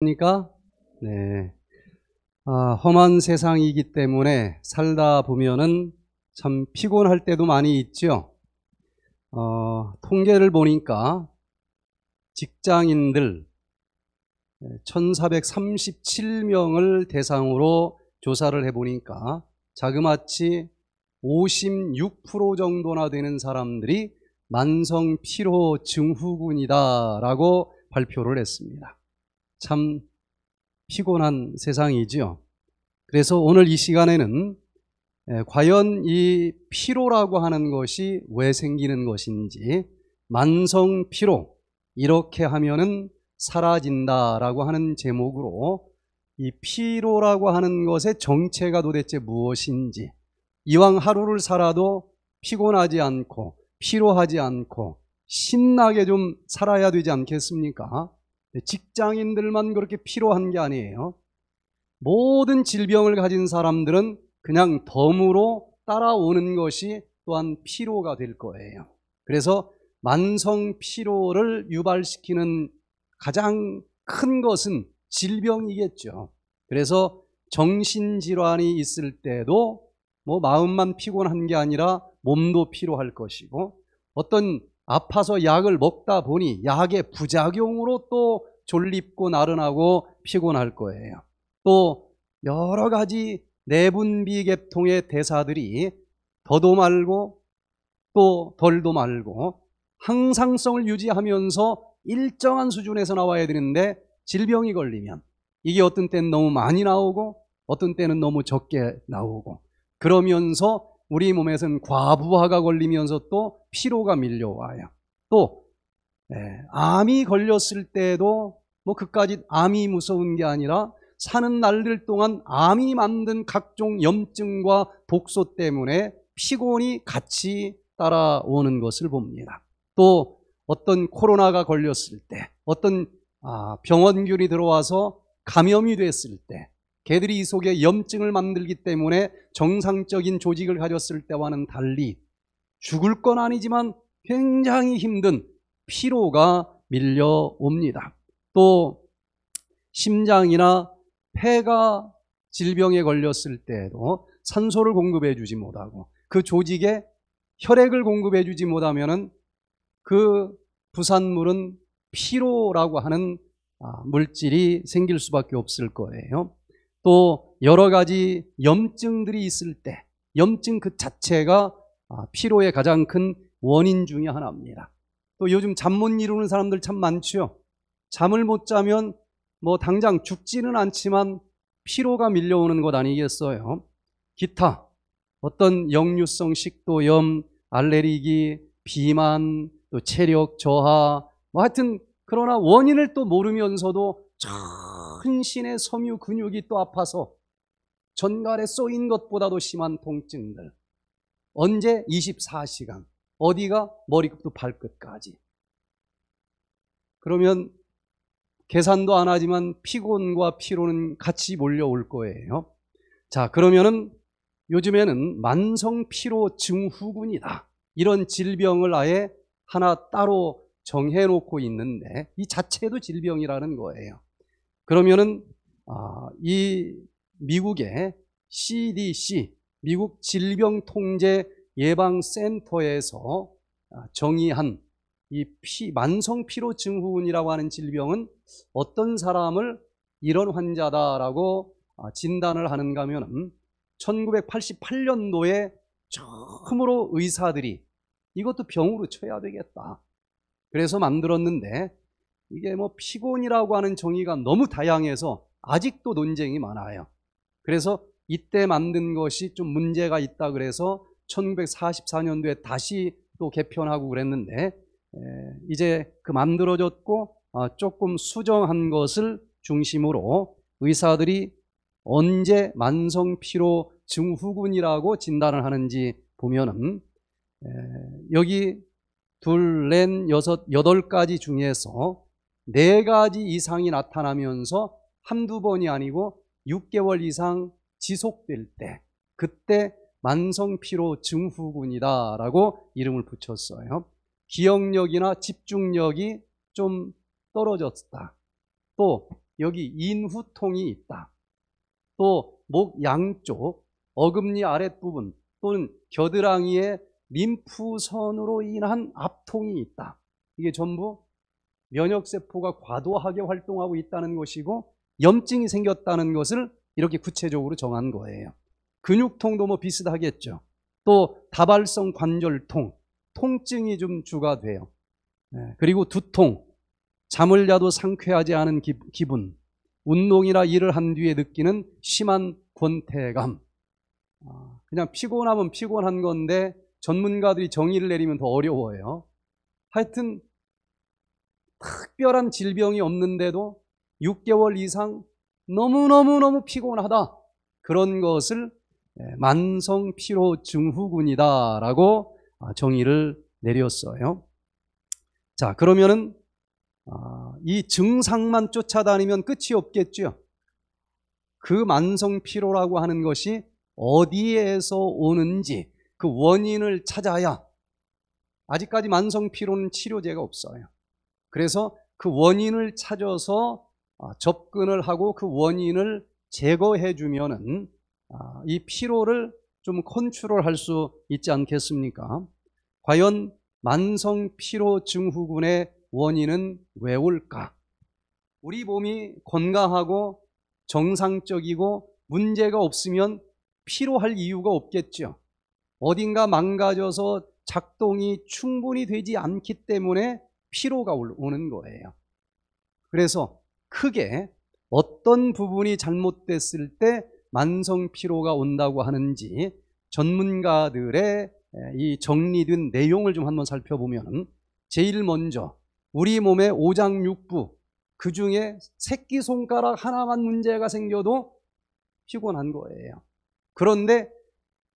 니까 그러니까, 네. 아, 험한 세상이기 때문에 살다 보면은 참 피곤할 때도 많이 있죠. 어, 통계를 보니까 직장인들 1437명을 대상으로 조사를 해보니까 자그마치 56% 정도나 되는 사람들이 만성 피로 증후군이다라고 발표를 했습니다. 참 피곤한 세상이지요. 그래서 오늘 이 시간에는 과연 이 피로라고 하는 것이 왜 생기는 것인지 만성 피로 이렇게 하면은 사라진다라고 하는 제목으로 이 피로라고 하는 것의 정체가 도대체 무엇인지 이왕 하루를 살아도 피곤하지 않고 피로하지 않고 신나게 좀 살아야 되지 않겠습니까? 네, 직장인들만 그렇게 필요한 게 아니에요. 모든 질병을 가진 사람들은 그냥 덤으로 따라오는 것이 또한 피로가 될 거예요. 그래서 만성 피로를 유발시키는 가장 큰 것은 질병이겠죠. 그래서 정신질환이 있을 때도 뭐 마음만 피곤한 게 아니라 몸도 피로할 것이고 어떤 아파서 약을 먹다 보니 약의 부작용으로 또 졸립고 나른하고 피곤할 거예요. 또 여러 가지 내분비계통의 대사들이 더도 말고 또 덜도 말고 항상성을 유지하면서 일정한 수준에서 나와야 되는데 질병이 걸리면 이게 어떤 때는 너무 많이 나오고 어떤 때는 너무 적게 나오고 그러면서 우리 몸에서는 과부하가 걸리면서 또 피로가 밀려와요. 또 네, 암이 걸렸을 때도 뭐 그까지 암이 무서운 게 아니라 사는 날들 동안 암이 만든 각종 염증과 독소 때문에 피곤이 같이 따라오는 것을 봅니다. 또 어떤 코로나가 걸렸을 때, 어떤 아, 병원균이 들어와서 감염이 됐을 때, 개들이 이 속에 염증을 만들기 때문에 정상적인 조직을 가졌을 때와는 달리 죽을 건 아니지만 굉장히 힘든 피로가 밀려옵니다. 또 심장이나 폐가 질병에 걸렸을 때에도 산소를 공급해 주지 못하고 그 조직에 혈액을 공급해 주지 못하면 그 부산물은 피로라고 하는 아, 물질이 생길 수밖에 없을 거예요. 또 여러 가지 염증들이 있을 때 염증 그 자체가 아, 피로의 가장 큰 원인 중의 하나입니다. 또 요즘 잠 못 이루는 사람들 참많죠 잠을 못 자면 뭐 당장 죽지는 않지만 피로가 밀려오는 것 아니겠어요. 기타 어떤 역류성 식도염, 알레르기, 비만, 또 체력 저하, 뭐 하여튼 그러나 원인을 또 모르면서도 헌신의 섬유 근육이 또 아파서 전갈에 쏘인 것보다도 심한 통증들. 언제 24시간 어디가 머리끝부터 발끝까지. 그러면 계산도 안 하지만 피곤과 피로는 같이 몰려올 거예요. 자, 그러면은 요즘에는 만성 피로 증후군이다. 이런 질병을 아예 하나 따로 정해놓고 있는데 이 자체도 질병이라는 거예요. 그러면은 아, 이 미국의 CDC 미국 질병통제 예방센터에서 아, 정의한 이 피, 만성 피로 증후군이라고 하는 질병은 어떤 사람을 이런 환자다라고 아, 진단을 하는가 하면 1988년도에 처음으로 의사들이 이것도 병으로 쳐야 되겠다. 그래서 만들었는데 이게 뭐 피곤이라고 하는 정의가 너무 다양해서 아직도 논쟁이 많아요. 그래서 이때 만든 것이 좀 문제가 있다 그래서 1944년도에 다시 또 개편하고 그랬는데 이제 그 만들어졌고 어, 조금 수정한 것을 중심으로 의사들이 언제 만성피로 증후군이라고 진단을 하는지 보면은 여기 둘, 넷, 여섯, 여덟 가지 중에서 네 가지 이상이 나타나면서 한두 번이 아니고 6개월 이상 지속될 때 그때 만성피로 증후군이다라고 이름을 붙였어요. 기억력이나 집중력이 좀 떨어졌다. 또 여기 인후통이 있다. 또 목 양쪽 어금니 아랫부분 또는 겨드랑이의 림프선으로 인한 압통이 있다. 이게 전부 면역세포가 과도하게 활동하고 있다는 것이고 염증이 생겼다는 것을 이렇게 구체적으로 정한 거예요. 근육통도 뭐 비슷하겠죠. 또 다발성 관절통, 통증이 좀 주가 돼요. 네, 그리고 두통, 잠을 자도 상쾌하지 않은 기, 분 운동이나 일을 한 뒤에 느끼는 심한 권태감. 아, 그냥 피곤하면 피곤한 건데 전문가들이 정의를 내리면 더 어려워요. 하여튼 특별한 질병이 없는데도 6개월 이상 너무너무너무 피곤하다. 그런 것을 예, 만성 피로 증후군이다라고 아, 정의를 내렸어요. 자, 그러면은 아, 이 증상만 쫓아다니면 끝이 없겠죠. 그 만성 피로라고 하는 것이 어디에서 오는지 그 원인을 찾아야 아직까지 만성 피로는 치료제가 없어요. 그래서 그 원인을 찾아서 어, 접근을 하고 그 원인을 제거해 주면은 아, 이 피로를 좀 컨트롤 할수 있지 않겠습니까? 과연 만성 피로 증후군의 원인은 왜 올까? 우리 몸이 건강하고 정상적이고 문제가 없으면 피로할 이유가 없겠죠. 어딘가 망가져서 작동이 충분히 되지 않기 때문에 피로가 오는 거예요. 그래서 크게 어떤 부분이 잘못됐을 때 만성 피로가 온다고 하는지 전문가들의 이 정리된 내용을 좀 한번 살펴보면 제일 먼저 우리 몸의 오장육부 그 중에 새끼손가락 하나만 문제가 생겨도 피곤한 거예요. 그런데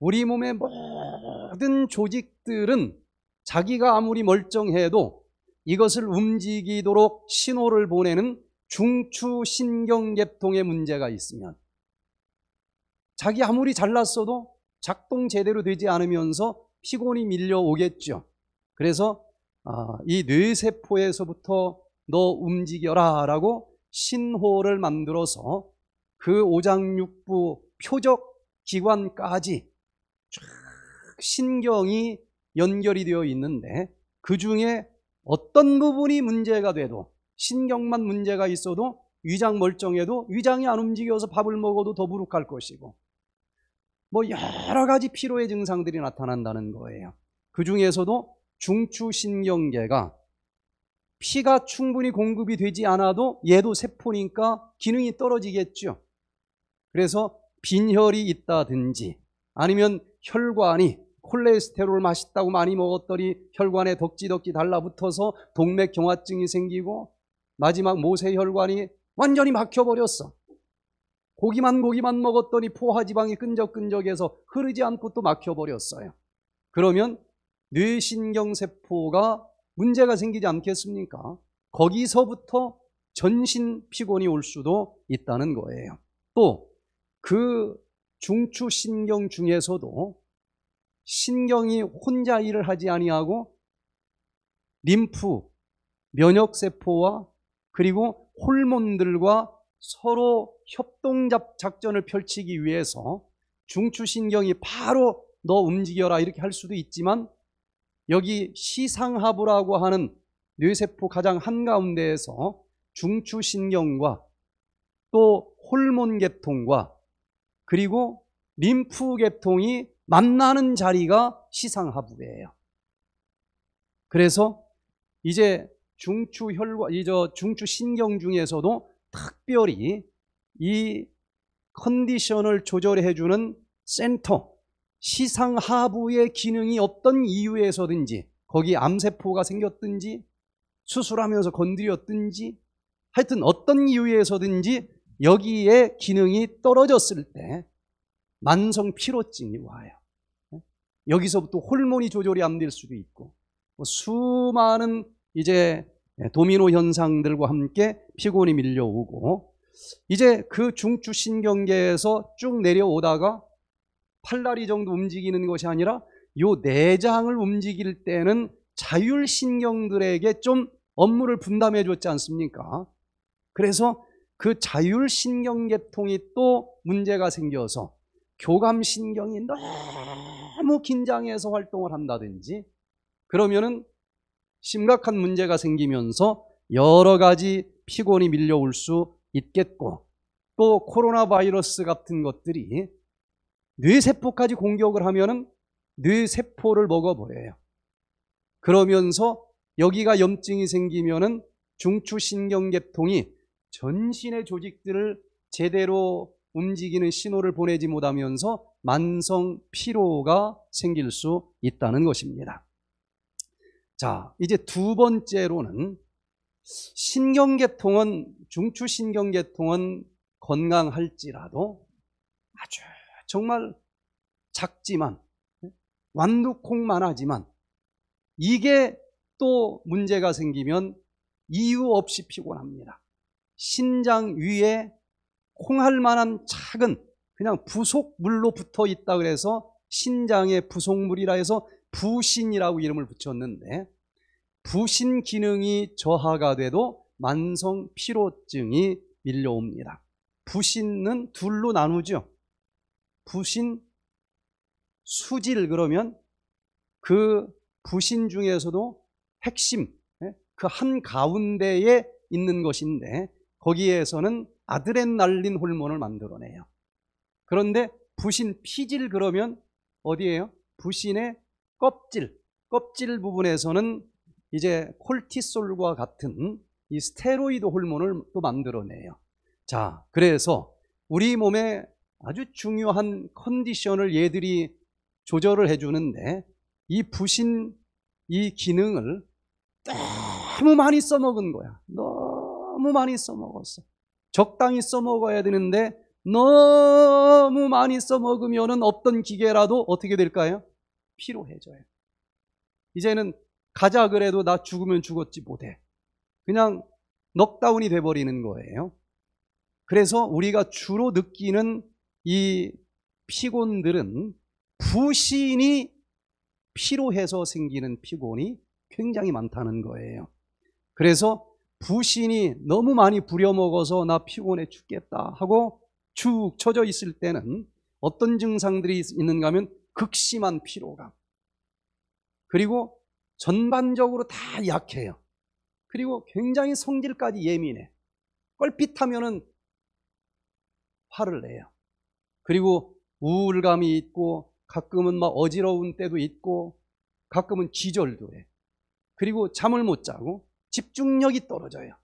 우리 몸의 모든 조직들은 자기가 아무리 멀쩡해도 이것을 움직이도록 신호를 보내는 중추신경계통의 문제가 있으면 자기 아무리 잘났어도 작동 제대로 되지 않으면서 피곤이 밀려오겠죠. 그래서 아, 이 뇌세포에서부터 너 움직여라 라고 신호를 만들어서 그 오장육부 표적 기관까지 쫙 신경이 연결이 되어 있는데 그 중에 어떤 부분이 문제가 돼도 신경만 문제가 있어도 위장 멀쩡해도 위장이 안 움직여서 밥을 먹어도 더부룩할 것이고 뭐 여러 가지 피로의 증상들이 나타난다는 거예요. 그 중에서도 중추신경계가 피가 충분히 공급이 되지 않아도 얘도 세포니까 기능이 떨어지겠죠. 그래서 빈혈이 있다든지 아니면 혈관이 콜레스테롤 맛있다고 많이 먹었더니 혈관에 덕지덕지 달라붙어서 동맥경화증이 생기고 마지막 모세혈관이 완전히 막혀버렸어. 고기만 고기만 먹었더니 포화지방이 끈적끈적해서 흐르지 않고 또 막혀버렸어요. 그러면 뇌신경세포가 문제가 생기지 않겠습니까? 거기서부터 전신 피곤이 올 수도 있다는 거예요. 또 그 중추신경 중에서도 신경이 혼자 일을 하지 아니하고 림프, 면역세포와 그리고 호르몬들과 서로 협동 작전을 펼치기 위해서 중추신경이 바로 너 움직여라 이렇게 할 수도 있지만 여기 시상하부라고 하는 뇌세포 가장 한가운데에서 중추신경과 또 호르몬 계통과 그리고 림프 계통이 만나는 자리가 시상하부예요. 그래서 이제 중추 혈관, 이저 중추 신경 중에서도 특별히 이 컨디션을 조절해 주는 센터 시상하부의 기능이 어떤 이유에서든지 거기 암세포가 생겼든지 수술하면서 건드렸든지 하여튼 어떤 이유에서든지 여기에 기능이 떨어졌을 때 만성 피로증이 와요. 여기서부터 호르몬이 조절이 안 될 수도 있고 뭐 수많은 이제 도미노 현상들과 함께 피곤이 밀려오고 이제 그 중추 신경계에서 쭉 내려오다가 팔다리 정도 움직이는 것이 아니라 요 내장을 움직일 때는 자율 신경들에게 좀 업무를 분담해 줬지 않습니까? 그래서 그 자율 신경계통이 또 문제가 생겨서 교감신경이 너무 긴장해서 활동을 한다든지 그러면은 심각한 문제가 생기면서 여러 가지 피곤이 밀려올 수 있겠고 또 코로나 바이러스 같은 것들이 뇌세포까지 공격을 하면은 뇌세포를 먹어버려요. 그러면서 여기가 염증이 생기면은 중추신경계통이 전신의 조직들을 제대로 움직이는 신호를 보내지 못하면서 만성 피로가 생길 수 있다는 것입니다. 자, 이제 두 번째로는 신경계통은 중추신경계통은 건강할지라도 아주 정말 작지만 완두콩만 하지만 이게 또 문제가 생기면 이유 없이 피곤합니다. 신장 위에 콩할 만한 작은 그냥 부속물로 붙어 있다 그래서 신장의 부속물이라 해서 부신이라고 이름을 붙였는데 부신 기능이 저하가 돼도 만성 피로증이 밀려옵니다. 부신은 둘로 나누죠. 부신 수질 그러면 그 부신 중에서도 핵심 예? 그한 가운데에 있는 것인데 거기에서는 아드레날린 호르몬을 만들어내요. 그런데 부신 피질 그러면 어디예요? 부신의 껍질, 껍질 부분에서는 이제 콜티솔과 같은 이 스테로이드 호르몬을 또 만들어내요. 자, 그래서 우리 몸에 아주 중요한 컨디션을 얘들이 조절을 해주는데 이 부신 이 기능을 너무 많이 써먹은 거야. 너무 많이 써먹었어. 적당히 써먹어야 되는데 너무 많이 써먹으면 없던 기계라도 어떻게 될까요? 피로해져요. 이제는 가자 그래도 나 죽으면 죽었지 못해. 그냥 넉다운이 돼버리는 거예요. 그래서 우리가 주로 느끼는 이 피곤들은 부신이 피로해서 생기는 피곤이 굉장히 많다는 거예요. 그래서 부신이 너무 많이 부려먹어서 나 피곤해 죽겠다 하고 축 처져 있을 때는 어떤 증상들이 있는가 하면 극심한 피로감 그리고 전반적으로 다 약해요 그리고 굉장히 성질까지 예민해 껄핏하면은 화를 내요 그리고 우울감이 있고 가끔은 막 어지러운 때도 있고 가끔은 기절도 해 그리고 잠을 못 자고 집중력이 떨어져요.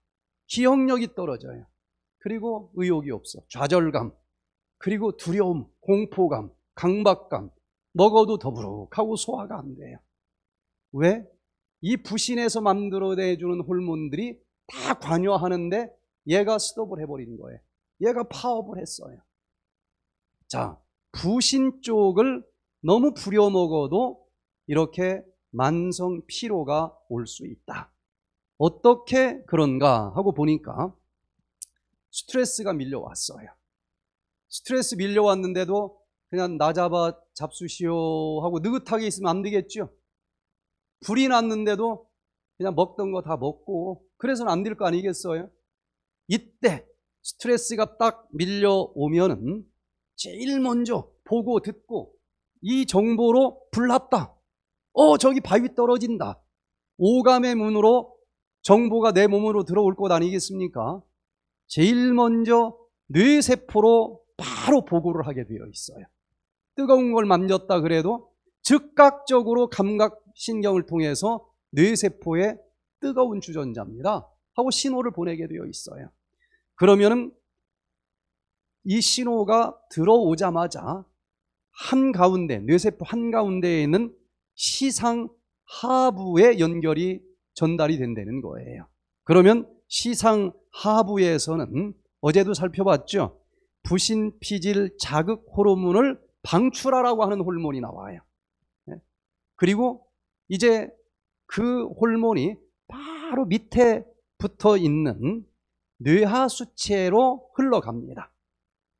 기억력이 떨어져요. 그리고 의욕이 없어. 좌절감. 그리고 두려움, 공포감, 강박감. 먹어도 더부룩하고 소화가 안 돼요. 왜? 이 부신에서 만들어내주는 호르몬들이 다 관여하는데 얘가 스톱을 해버린 거예요. 얘가 파업을 했어요. 자, 부신 쪽을 너무 부려먹어도 이렇게 만성 피로가 올 수 있다. 어떻게 그런가 하고 보니까 스트레스가 밀려왔어요. 스트레스 밀려왔는데도 그냥 나 잡아 잡수시오 하고 느긋하게 있으면 안 되겠죠. 불이 났는데도 그냥 먹던 거 다 먹고 그래서는 안 될 거 아니겠어요? 이때 스트레스가 딱 밀려오면은 제일 먼저 보고 듣고 이 정보로 불났다. 어, 저기 바위 떨어진다. 오감의 문으로 정보가 내 몸으로 들어올 것 아니겠습니까? 제일 먼저 뇌세포로 바로 보고를 하게 되어 있어요. 뜨거운 걸 만졌다 그래도 즉각적으로 감각신경을 통해서 뇌세포에 뜨거운 주전자입니다. 하고 신호를 보내게 되어 있어요. 그러면은 이 신호가 들어오자마자 한가운데, 뇌세포 한가운데에 있는 시상 하부에 연결이 전달이 된다는 거예요. 그러면 시상 하부에서는 어제도 살펴봤죠. 부신 피질 자극 호르몬을 방출하라고 하는 호르몬이 나와요. 네. 그리고 이제 그 호르몬이 바로 밑에 붙어 있는 뇌하 수체로 흘러갑니다.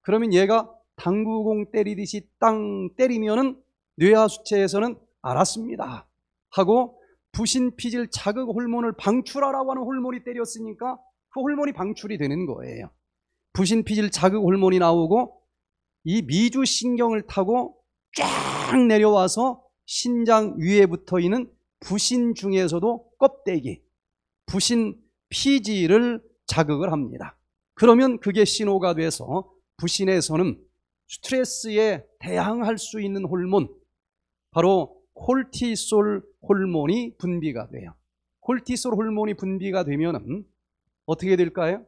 그러면 얘가 당구공 때리듯이 땅 때리면은 뇌하 수체에서는 알았습니다 하고 부신 피질 자극 호르몬을 방출하라고 하는 호르몬이 때렸으니까 그 호르몬이 방출이 되는 거예요. 부신 피질 자극 호르몬이 나오고 이 미주 신경을 타고 쫙 내려와서 신장 위에 붙어 있는 부신 중에서도 껍데기, 부신 피질을 자극을 합니다. 그러면 그게 신호가 돼서 부신에서는 스트레스에 대항할 수 있는 호르몬, 바로 콜티솔 호르몬이 분비가 돼요. 콜티솔 호르몬이 분비가 되면 어떻게 될까요?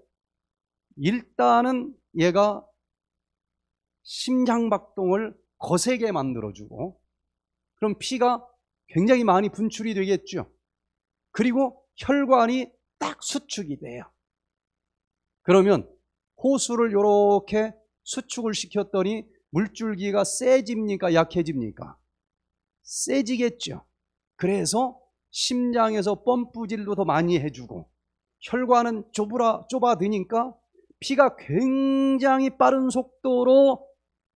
일단은 얘가 심장 박동을 거세게 만들어주고 그럼 피가 굉장히 많이 분출이 되겠죠. 그리고 혈관이 딱 수축이 돼요. 그러면 호수를 이렇게 수축을 시켰더니 물줄기가 세집니까? 약해집니까? 세지겠죠. 그래서 심장에서 펌프질도 더 많이 해주고 혈관은 좁으라, 좁아드니까 피가 굉장히 빠른 속도로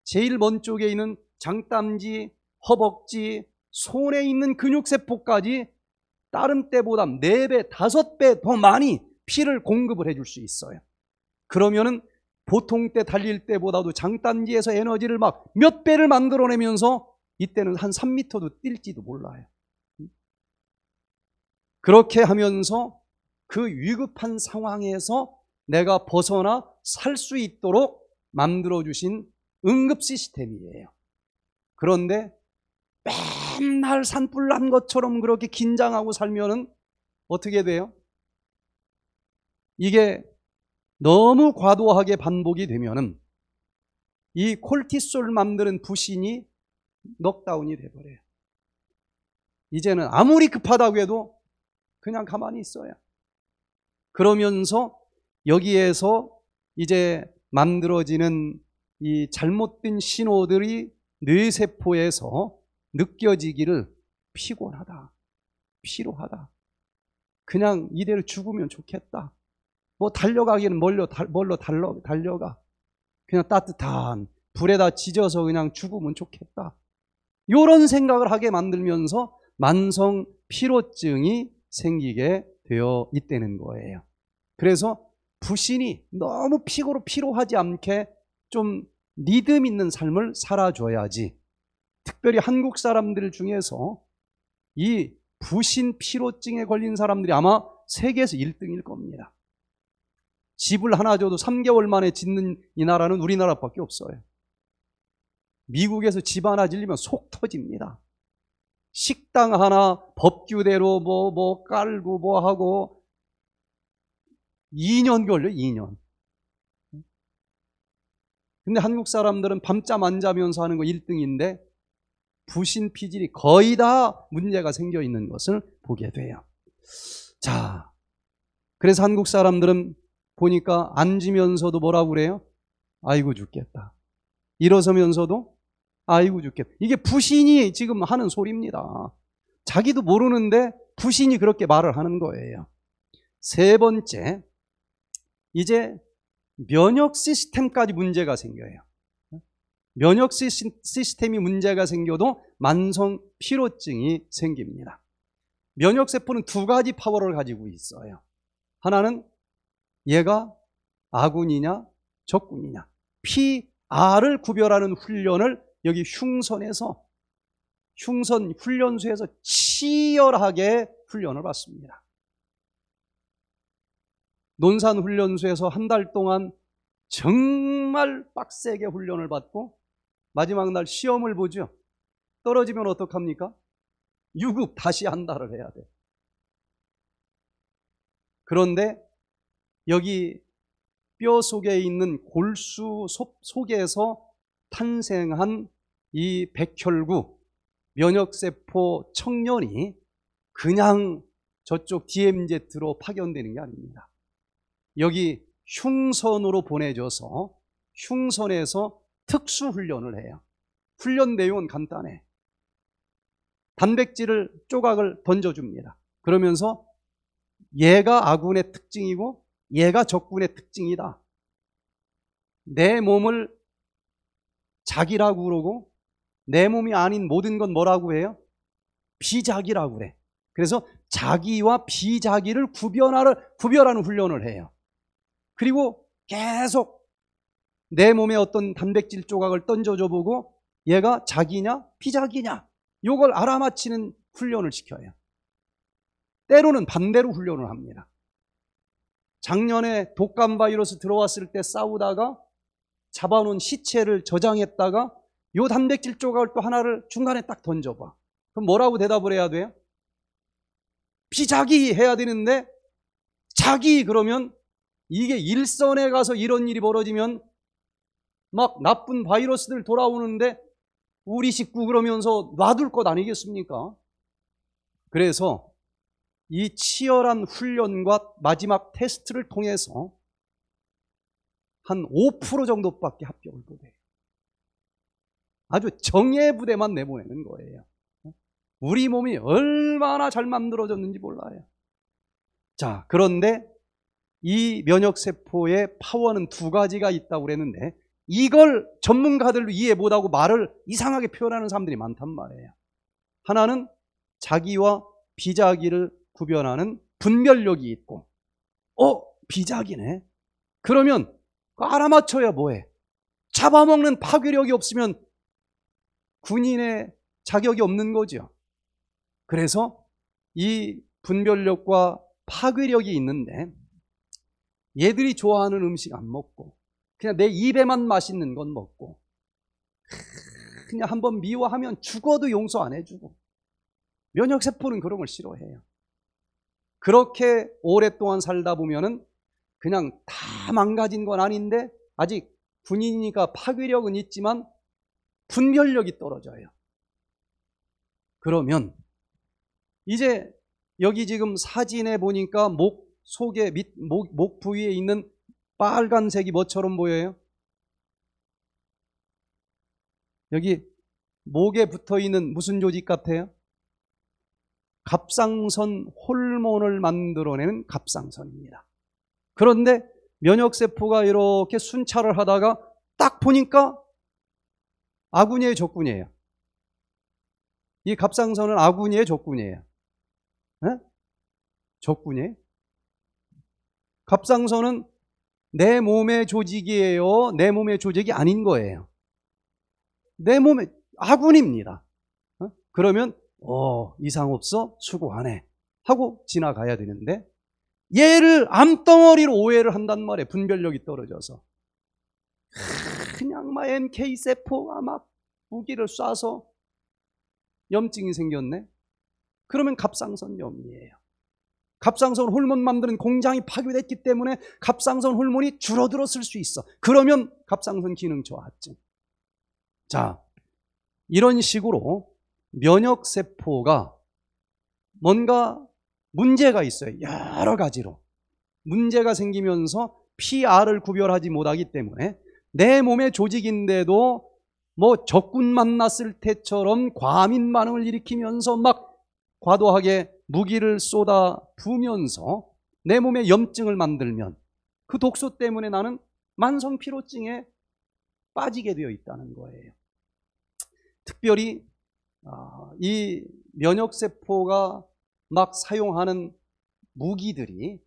제일 먼 쪽에 있는 장땀지, 허벅지, 손에 있는 근육세포까지 다른 때보다 4배, 5배 더 많이 피를 공급을 해줄 수 있어요. 그러면은 보통 때 달릴 때보다도 장단지에서 에너지를 막 몇 배를 만들어내면서 이때는 한 3m도 뛸지도 몰라요. 그렇게 하면서 그 위급한 상황에서 내가 벗어나 살 수 있도록 만들어 주신 응급 시스템이에요. 그런데 맨날 산불 난 것처럼 그렇게 긴장하고 살면은 어떻게 돼요? 이게 너무 과도하게 반복이 되면은 이 콜티솔 만드는 부신이 넉다운이 돼버려요. 이제는 아무리 급하다고 해도 그냥 가만히 있어요 그러면서 여기에서 이제 만들어지는 이 잘못된 신호들이 뇌세포에서 느껴지기를 피곤하다, 피로하다. 그냥 이대로 죽으면 좋겠다. 뭐 달려가기는 멀려, 달, 멀러 달려, 달려가. 그냥 따뜻한 불에다 지져서 그냥 죽으면 좋겠다. 이런 생각을 하게 만들면서 만성 피로증이 생기게 되어 있다는 거예요. 그래서 부신이 너무 피고로 피로하지 않게 좀 리듬 있는 삶을 살아줘야지. 특별히 한국 사람들 중에서 이 부신 피로증에 걸린 사람들이 아마 세계에서 1등일 겁니다. 집을 하나 줘도 3개월 만에 짓는 이 나라는 우리나라밖에 없어요. 미국에서 집 하나 질리면 속 터집니다. 식당 하나 법규대로 뭐뭐 뭐 깔고 뭐 하고 2년 걸려 2년. 근데 한국 사람들은 밤잠 안 자면서 하는 거 1등인데 부신 피질이 거의 다 문제가 생겨 있는 것을 보게 돼요. 자, 그래서 한국 사람들은 보니까 앉으면서도 뭐라고 그래요? 아이고 죽겠다. 일어서면서도 아이고 좋겠다 이게 부신이 지금 하는 소리입니다. 자기도 모르는데 부신이 그렇게 말을 하는 거예요. 세 번째, 이제 면역 시스템까지 문제가 생겨요. 면역 시스템이 문제가 생겨도 만성 피로증이 생깁니다. 면역 세포는 두 가지 파워를 가지고 있어요. 하나는 얘가 아군이냐 적군이냐 PR을 구별하는 훈련을 여기 흉선에서 흉선 훈련소에서 치열하게 훈련을 받습니다. 논산 훈련소에서 한 달 동안 정말 빡세게 훈련을 받고 마지막 날 시험을 보죠. 떨어지면 어떡합니까? 유급 다시 한 달을 해야 돼. 그런데 여기 뼈 속에 있는 골수 속에서 탄생한 이 백혈구 면역세포 청년이 그냥 저쪽 DMZ로 파견되는 게 아닙니다. 여기 흉선으로 보내져서 흉선에서 특수훈련을 해요. 훈련 내용은 간단해. 단백질을 조각을 던져줍니다. 그러면서 얘가 아군의 특징이고 얘가 적군의 특징이다. 내 몸을 자기라고 그러고 내 몸이 아닌 모든 건 뭐라고 해요? 비자기라고 그래. 그래서 자기와 비자기를 구별하는, 구별하는 훈련을 해요. 그리고 계속 내 몸에 어떤 단백질 조각을 던져줘 보고 얘가 자기냐 피자기냐 요걸 알아맞히는 훈련을 시켜요. 때로는 반대로 훈련을 합니다. 작년에 독감 바이러스 들어왔을 때 싸우다가 잡아놓은 시체를 저장했다가 요 단백질 조각을 또 하나를 중간에 딱 던져봐. 그럼 뭐라고 대답을 해야 돼요? 비자기 해야 되는데 자기 그러면 이게 일선에 가서 이런 일이 벌어지면 막 나쁜 바이러스들 돌아오는데 우리 식구 그러면서 놔둘 것 아니겠습니까? 그래서 이 치열한 훈련과 마지막 테스트를 통해서 한 5% 정도밖에 합격을 못해요. 아주 정예 부대만 내보내는 거예요. 우리 몸이 얼마나 잘 만들어졌는지 몰라요. 자, 그런데 이 면역세포의 파워는 두 가지가 있다고 그랬는데 이걸 전문가들도 이해 못하고 말을 이상하게 표현하는 사람들이 많단 말이에요. 하나는 자기와 비자기를 구별하는 분별력이 있고, 어, 비자기네? 그러면 깔아맞혀야 뭐해? 잡아먹는 파괴력이 없으면 군인의 자격이 없는 거죠. 그래서 이 분별력과 파괴력이 있는데 얘들이 좋아하는 음식 안 먹고 그냥 내 입에만 맛있는 건 먹고 그냥 한번 미워하면 죽어도 용서 안 해주고 면역세포는 그런 걸 싫어해요. 그렇게 오랫동안 살다 보면은 그냥 다 망가진 건 아닌데 아직 군인이니까 파괴력은 있지만 분별력이 떨어져요. 그러면 이제 여기 지금 사진에 보니까 목 속에 밑, 목, 목 부위에 있는 빨간색이 뭐처럼 보여요? 여기 목에 붙어 있는 무슨 조직 같아요? 갑상선 호르몬을 만들어내는 갑상선입니다. 그런데 면역세포가 이렇게 순찰을 하다가 딱 보니까 아군이의 적군이에요? 이 갑상선은 아군이에 적군이에요? 에? 적군이에요? 갑상선은 내 몸의 조직이에요? 내 몸의 조직이 아닌 거예요? 내 몸의 아군입니다. 어? 그러면 어, 이상 없어? 수고하네. 하고 지나가야 되는데 얘를 암덩어리로 오해를 한단 말이에요. 분별력이 떨어져서. 그냥 막 NK 세포 아마 무기를 쏴서 염증이 생겼네. 그러면 갑상선염이에요. 갑상선 호르몬 만드는 공장이 파괴됐기 때문에 갑상선 호르몬이 줄어들었을 수 있어. 그러면 갑상선 기능 저하증. 자, 이런 식으로 면역 세포가 뭔가 문제가 있어요. 여러 가지로 문제가 생기면서 PR을 구별하지 못하기 때문에 내 몸의 조직인데도 뭐 적군 만났을 때처럼 과민 반응을 일으키면서 막 과도하게 무기를 쏟아 부면서 으내 몸에 염증을 만들면 그 독소 때문에 나는 만성 피로증에 빠지게 되어 있다는 거예요. 특별히 아, 이 면역세포가 막 사용하는 무기들이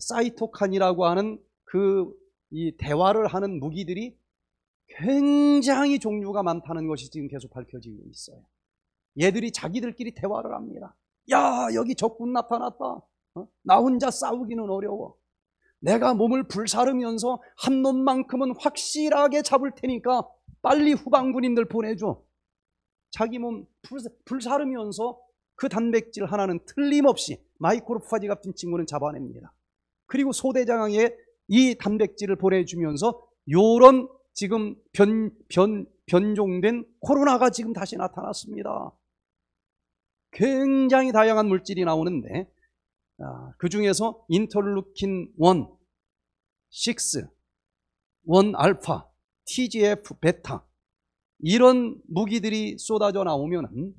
사이토칸이라고 하는 그이 대화를 하는 무기들이 굉장히 종류가 많다는 것이 지금 계속 밝혀지고 있어요. 얘들이 자기들끼리 대화를 합니다. 야, 여기 적군 나타났다. 어? 나 혼자 싸우기는 어려워. 내가 몸을 불사르면서 한 놈만큼은 확실하게 잡을 테니까 빨리 후방군인들 보내줘. 자기 몸 불사, 르면서그 단백질 하나는 틀림없이 마이크로파지 같은 친구는 잡아냅니다. 그리고 소대장의 이 단백질을 보내주면서 요런 지금 변, 변, 변종된 코로나가 지금 다시 나타났습니다. 굉장히 다양한 물질이 나오는데 아, 그 중에서 인터루킨 1, 6, 1 알파, TGF 베타 이런 무기들이 쏟아져 나오면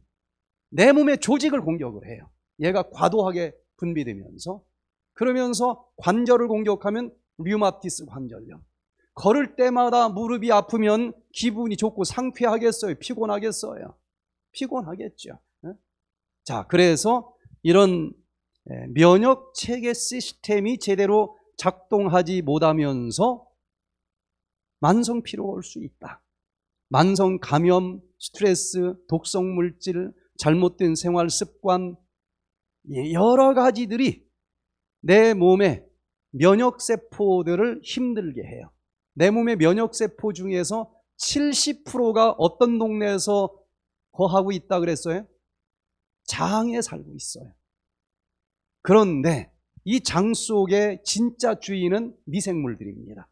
내 몸의 조직을 공격을 해요. 얘가 과도하게 분비되면서 그러면서 관절을 공격하면 류마티스 관절염. 걸을 때마다 무릎이 아프면 기분이 좋고 상쾌하겠어요? 피곤하겠어요? 피곤하겠죠. 자, 그래서 이런 예, 면역 체계 시스템이 제대로 작동하지 못하면서 만성 피로가 올 수 있다. 만성 감염, 스트레스, 독성 물질, 잘못된 생활 습관, 예, 여러 가지들이 내 몸에 면역세포들을 힘들게 해요. 내 몸의 면역세포 중에서 70%가 어떤 동네에서 거하고 있다 그랬어요? 장에 살고 있어요. 그런데 이 장속에 진짜 주인은 미생물들입니다.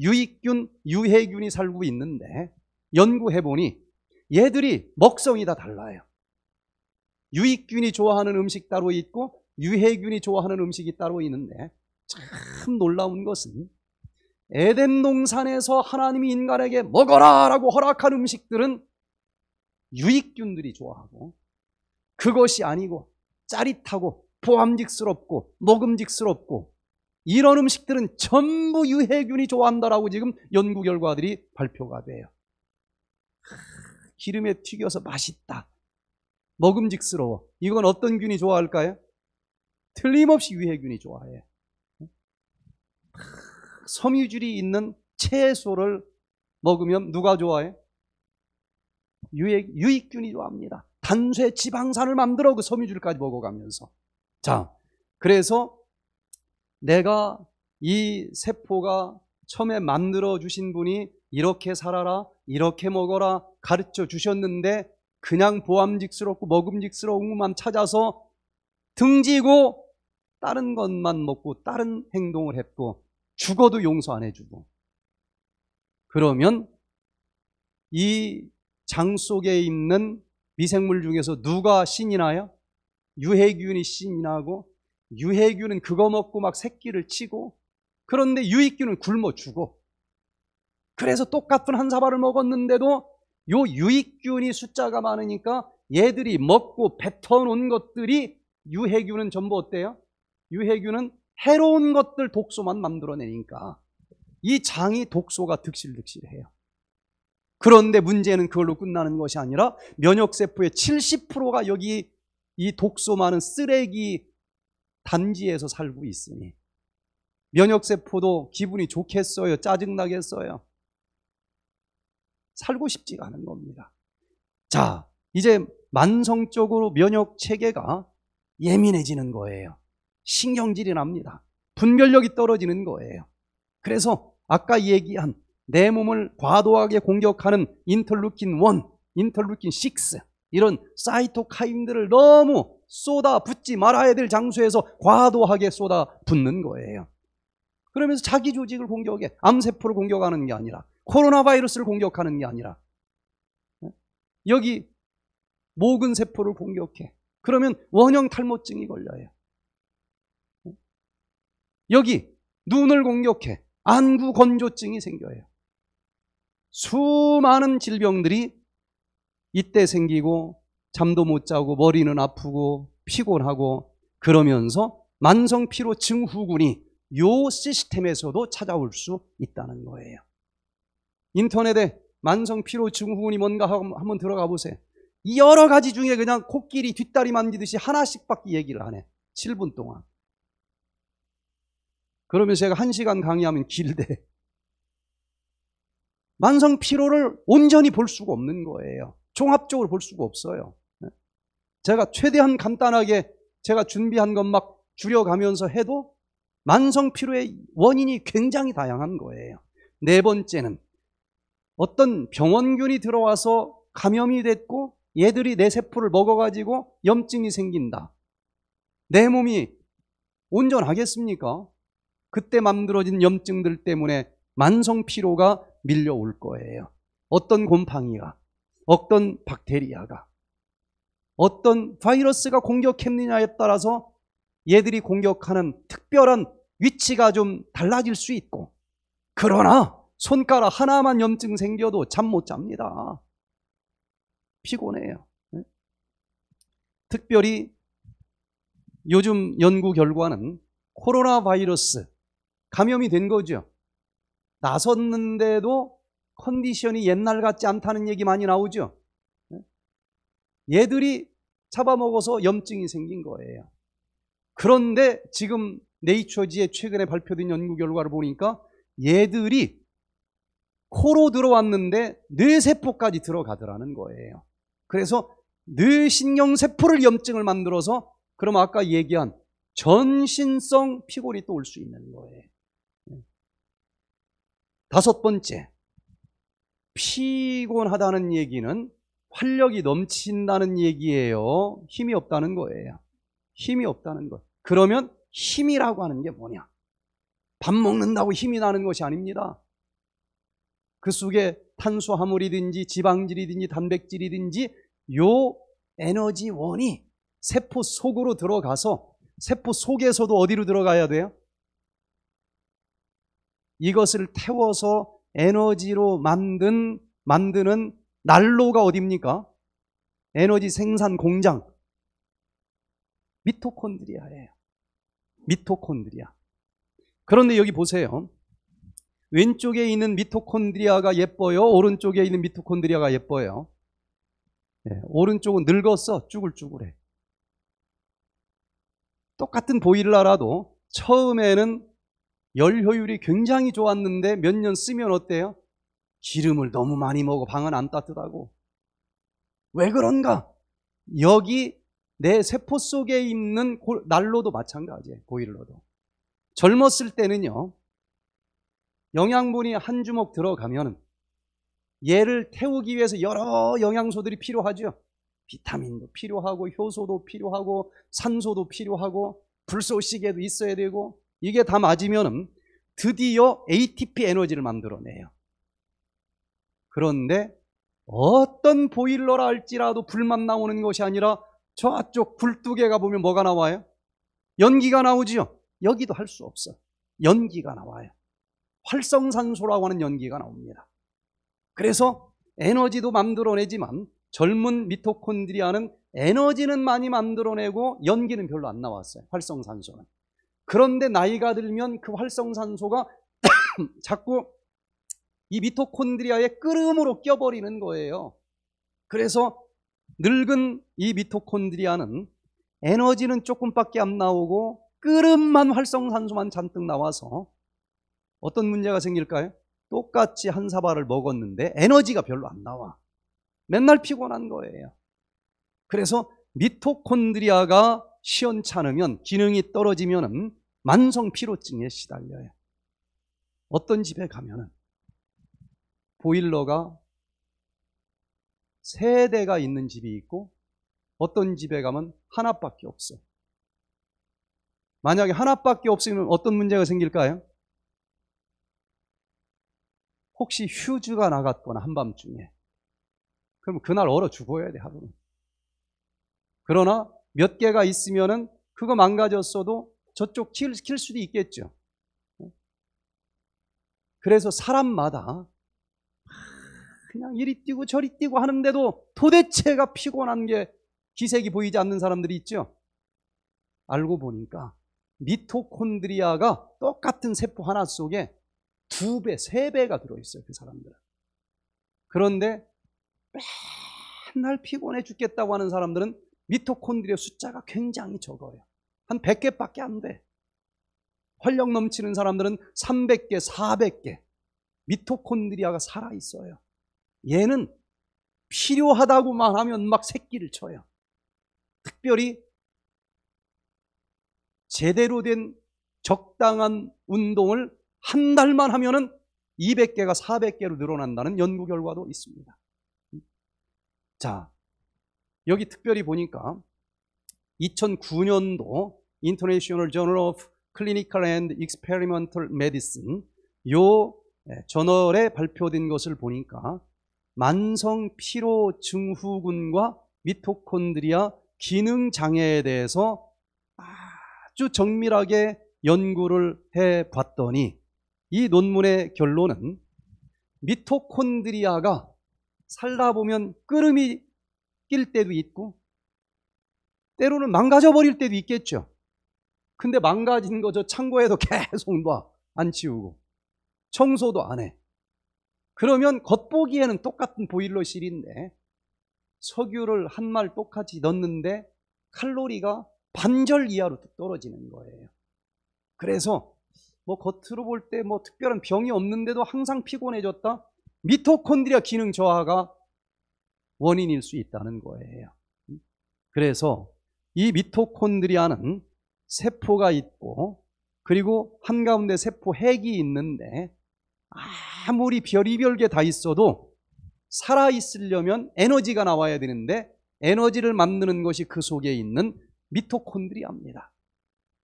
유익균, 유해균이 살고 있는데 연구해보니 얘들이 먹성이 다 달라요. 유익균이 좋아하는 음식 따로 있고 유해균이 좋아하는 음식이 따로 있는데 참 놀라운 것은 에덴 동산에서 하나님이 인간에게 먹어라 라고 허락한 음식들은 유익균들이 좋아하고 그것이 아니고 짜릿하고 포함직스럽고녹음직스럽고 이런 음식들은 전부 유해균이 좋아한다라고 지금 연구 결과들이 발표가 돼요. 기름에 튀겨서 맛있다. 먹음직스러워. 이건 어떤 균이 좋아할까요? 틀림없이 유해균이 좋아해. 섬유질이 있는 채소를 먹으면 누가 좋아해? 유익, 유익균이 좋아합니다. 단쇠 지방산을 만들어 그 섬유질까지 먹어가면서. 자, 그래서 내가 이 세포가 처음에 만들어 주신 분이 이렇게 살아라, 이렇게 먹어라 가르쳐 주셨는데 그냥 보암직스럽고 먹음직스러운 것만 찾아서 등지고 다른 것만 먹고 다른 행동을 했고 죽어도 용서 안 해주고 그러면 이 장 속에 있는 미생물 중에서 누가 신이 나요? 유해균이 신이 나고 유해균은 그거 먹고 막 새끼를 치고 그런데 유익균은 굶어 죽어 그래서 똑같은 한 사발을 먹었는데도 요 유익균이 숫자가 많으니까 얘들이 먹고 뱉어놓은 것들이 유해균은 전부 어때요? 유해균은 해로운 것들 독소만 만들어내니까 이 장이 독소가 득실득실해요. 그런데 문제는 그걸로 끝나는 것이 아니라 면역세포의 70%가 여기 이 독소 많은 쓰레기 단지에서 살고 있으니 면역세포도 기분이 좋겠어요? 짜증나겠어요? 살고 싶지가 않은 겁니다. 자, 이제 만성적으로 면역 체계가 예민해지는 거예요. 신경질이 납니다. 분별력이 떨어지는 거예요. 그래서 아까 얘기한 내 몸을 과도하게 공격하는 인털루킨 1, 인털루킨6 이런 사이토카인들을 너무 쏟아 붓지 말아야 될 장소에서 과도하게 쏟아 붓는 거예요. 그러면서 자기 조직을 공격해 암세포를 공격하는 게 아니라 코로나 바이러스를 공격하는 게 아니라 네? 여기 모근 세포를 공격해 그러면 원형 탈모증이 걸려요. 여기 눈을 공격해 안구 건조증이 생겨요. 수많은 질병들이 이때 생기고 잠도 못 자고 머리는 아프고 피곤하고 그러면서 만성 피로 증후군이 요 시스템에서도 찾아올 수 있다는 거예요. 인터넷에 만성 피로 증후군이 뭔가 한번 들어가 보세요. 여러 가지 중에 그냥 코끼리 뒷다리 만지듯이 하나씩밖에 얘기를 안 해. 7분 동안. 그러면 제가 한 시간 강의하면 길대. 만성 피로를 온전히 볼 수가 없는 거예요. 종합적으로 볼 수가 없어요. 네. 제가 최대한 간단하게 제가 준비한 것 막 줄여가면서 해도 만성 피로의 원인이 굉장히 다양한 거예요. 네 번째는 어떤 병원균이 들어와서 감염이 됐고 얘들이 내 세포를 먹어가지고 염증이 생긴다. 내 몸이 온전하겠습니까? 그때 만들어진 염증들 때문에 만성 피로가 밀려올 거예요. 어떤 곰팡이가, 어떤 박테리아가, 어떤 바이러스가 공격했느냐에 따라서 얘들이 공격하는 특별한 위치가 좀 달라질 수 있고, 그러나 손가락 하나만 염증 생겨도 잠 못 잡니다. 피곤해요. 네? 특별히 요즘 연구 결과는 코로나 바이러스 감염이 된 거죠. 나섰는데도 컨디션이 옛날 같지 않다는 얘기 많이 나오죠. 예? 얘들이 잡아먹어서 염증이 생긴 거예요. 그런데 지금 네이처지에 최근에 발표된 연구 결과를 보니까 얘들이 코로 들어왔는데 뇌세포까지 들어가더라는 거예요. 그래서 뇌신경세포를 염증을 만들어서 그럼 아까 얘기한 전신성 피골이 또 올 수 있는 거예요. 다섯 번째, 피곤하다는 얘기는 활력이 넘친다는 얘기예요. 힘이 없다는 거예요. 힘이 없다는 것. 그러면 힘이라고 하는 게 뭐냐? 밥 먹는다고 힘이 나는 것이 아닙니다. 그 속에 탄수화물이든지 지방질이든지 단백질이든지 요 에너지원이 세포 속으로 들어가서 세포 속에서도 어디로 들어가야 돼요? 이것을 태워서 에너지로 만든 만드는 난로가 어디입니까? 에너지 생산 공장 미토콘드리아예요. 미토콘드리아. 그런데 여기 보세요. 왼쪽에 있는 미토콘드리아가 예뻐요. 오른쪽에 있는 미토콘드리아가 예뻐요. 네, 오른쪽은 늙었어. 쭈글쭈글해. 똑같은 보일라라도 처음에는 열 효율이 굉장히 좋았는데 몇 년 쓰면 어때요? 기름을 너무 많이 먹어 방은 안 따뜻하고 왜 그런가? 여기 내 세포 속에 있는 난로도 마찬가지예요 고일로도 젊었을 때는요 영양분이 한 주먹 들어가면 얘를 태우기 위해서 여러 영양소들이 필요하죠 비타민도 필요하고 효소도 필요하고 산소도 필요하고 불쏘시개도 있어야 되고 이게 다 맞으면 드디어 ATP 에너지를 만들어내요. 그런데 어떤 보일러라 할지라도 불만 나오는 것이 아니라 저쪽 굴뚝에가 보면 뭐가 나와요? 연기가 나오지요. 여기도 할 수 없어. 연기가 나와요. 활성산소라고 하는 연기가 나옵니다. 그래서 에너지도 만들어내지만 젊은 미토콘드리아는 에너지는 많이 만들어내고 연기는 별로 안 나왔어요. 활성산소는. 그런데 나이가 들면 그 활성산소가 자꾸 이 미토콘드리아의 끓음으로 껴버리는 거예요. 그래서 늙은 이 미토콘드리아는 에너지는 조금밖에 안 나오고 끓음만 활성산소만 잔뜩 나와서 어떤 문제가 생길까요? 똑같이 한 사발을 먹었는데 에너지가 별로 안 나와. 맨날 피곤한 거예요. 그래서 미토콘드리아가 시원찮으면 기능이 떨어지면 만성 피로증에 시달려요. 어떤 집에 가면은 보일러가 세 대가 있는 집이 있고 어떤 집에 가면 하나밖에 없어. 만약에 하나밖에 없으면 어떤 문제가 생길까요? 혹시 휴즈가 나갔거나 한밤중에 그럼 그날 얼어 죽어야 돼 하루는. 그러나 몇 개가 있으면은 그거 망가졌어도 저쪽 키울, 키울 수도 있겠죠. 그래서 사람마다 그냥 이리 뛰고 저리 뛰고 하는데도 도대체가 피곤한 게 기색이 보이지 않는 사람들이 있죠. 알고 보니까 미토콘드리아가 똑같은 세포 하나 속에 두 배, 세 배가 들어있어요. 그 사람들은. 그런데 맨날 피곤해 죽겠다고 하는 사람들은 미토콘드리아 숫자가 굉장히 적어요. 한 100개밖에 안 돼. 활력 넘치는 사람들은 300개, 400개 미토콘드리아가 살아 있어요. 얘는 필요하다고만 하면 막 새끼를 쳐요. 특별히 제대로 된 적당한 운동을 한 달만 하면은 200개가 400개로 늘어난다는 연구 결과도 있습니다. 자, 여기 특별히 보니까 2009년도 International Journal of Clinical and Experimental Medicine 요 예, 저널에 발표된 것을 보니까 만성 피로 증후군과 미토콘드리아 기능 장애에 대해서 아주 정밀하게 연구를 해 봤더니 이 논문의 결론은 미토콘드리아가 살다 보면 끓음이 바뀔 때도 있고 때로는 망가져버릴 때도 있겠죠. 근데 망가진 거저 창고에도 계속 놔. 안 치우고. 청소도 안 해. 그러면 겉보기에는 똑같은 보일러실인데 석유를 한 말 똑같이 넣는데 칼로리가 반절 이하로 떨어지는 거예요. 그래서 뭐 겉으로 볼 때 뭐 특별한 병이 없는데도 항상 피곤해졌다? 미토콘드리아 기능 저하가 원인일 수 있다는 거예요. 그래서 이 미토콘드리아는 세포가 있고 그리고 한가운데 세포 핵이 있는데 아무리 별이별게 다 있어도 살아있으려면 에너지가 나와야 되는데 에너지를 만드는 것이 그 속에 있는 미토콘드리아입니다.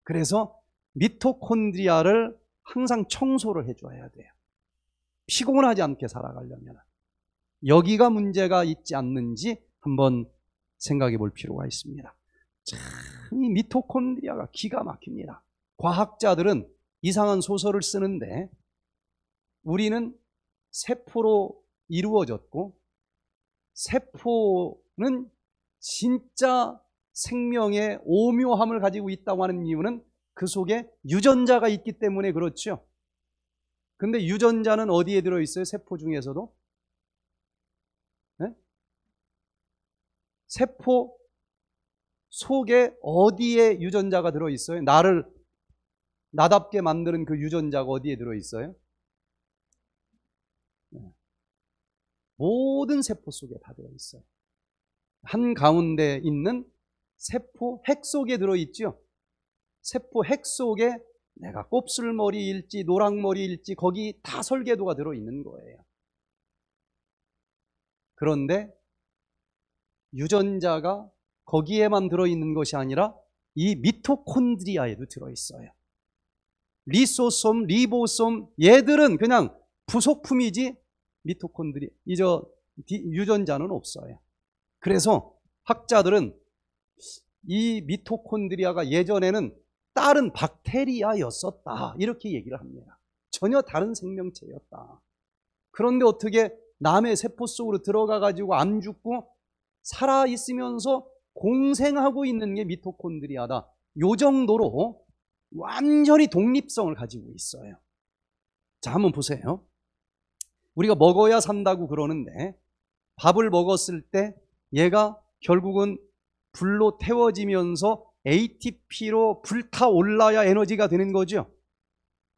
그래서 미토콘드리아를 항상 청소를 해줘야 돼요. 피곤하지 않게 살아가려면. 여기가 문제가 있지 않는지 한번 생각해 볼 필요가 있습니다. 참, 이 미토콘드리아가 기가 막힙니다. 과학자들은 이상한 소설을 쓰는데 우리는 세포로 이루어졌고 세포는 진짜 생명의 오묘함을 가지고 있다고 하는 이유는 그 속에 유전자가 있기 때문에 그렇죠. 근데 유전자는 어디에 들어있어요? 세포 중에서도 세포 속에 어디에 유전자가 들어 있어요? 나를 나답게 만드는 그 유전자가 어디에 들어 있어요? 네. 모든 세포 속에 다 들어 있어요. 한 가운데 있는 세포 핵 속에 들어 있죠. 세포 핵 속에 내가 곱슬머리일지 노랑머리일지 거기 다 설계도가 들어 있는 거예요. 그런데 유전자가 거기에만 들어있는 것이 아니라 이 미토콘드리아에도 들어있어요. 리소솜, 리보솜 얘들은 그냥 부속품이지 미토콘드리 이저 유전자는 없어요. 그래서 학자들은 이 미토콘드리아가 예전에는 다른 박테리아였었다 이렇게 얘기를 합니다. 전혀 다른 생명체였다. 그런데 어떻게 남의 세포 속으로 들어가 가지고 안 죽고 살아 있으면서 공생하고 있는 게 미토콘드리아다. 요 정도로 완전히 독립성을 가지고 있어요. 자, 한번 보세요. 우리가 먹어야 산다고 그러는데 밥을 먹었을 때 얘가 결국은 불로 태워지면서 ATP로 불타올라야 에너지가 되는 거죠.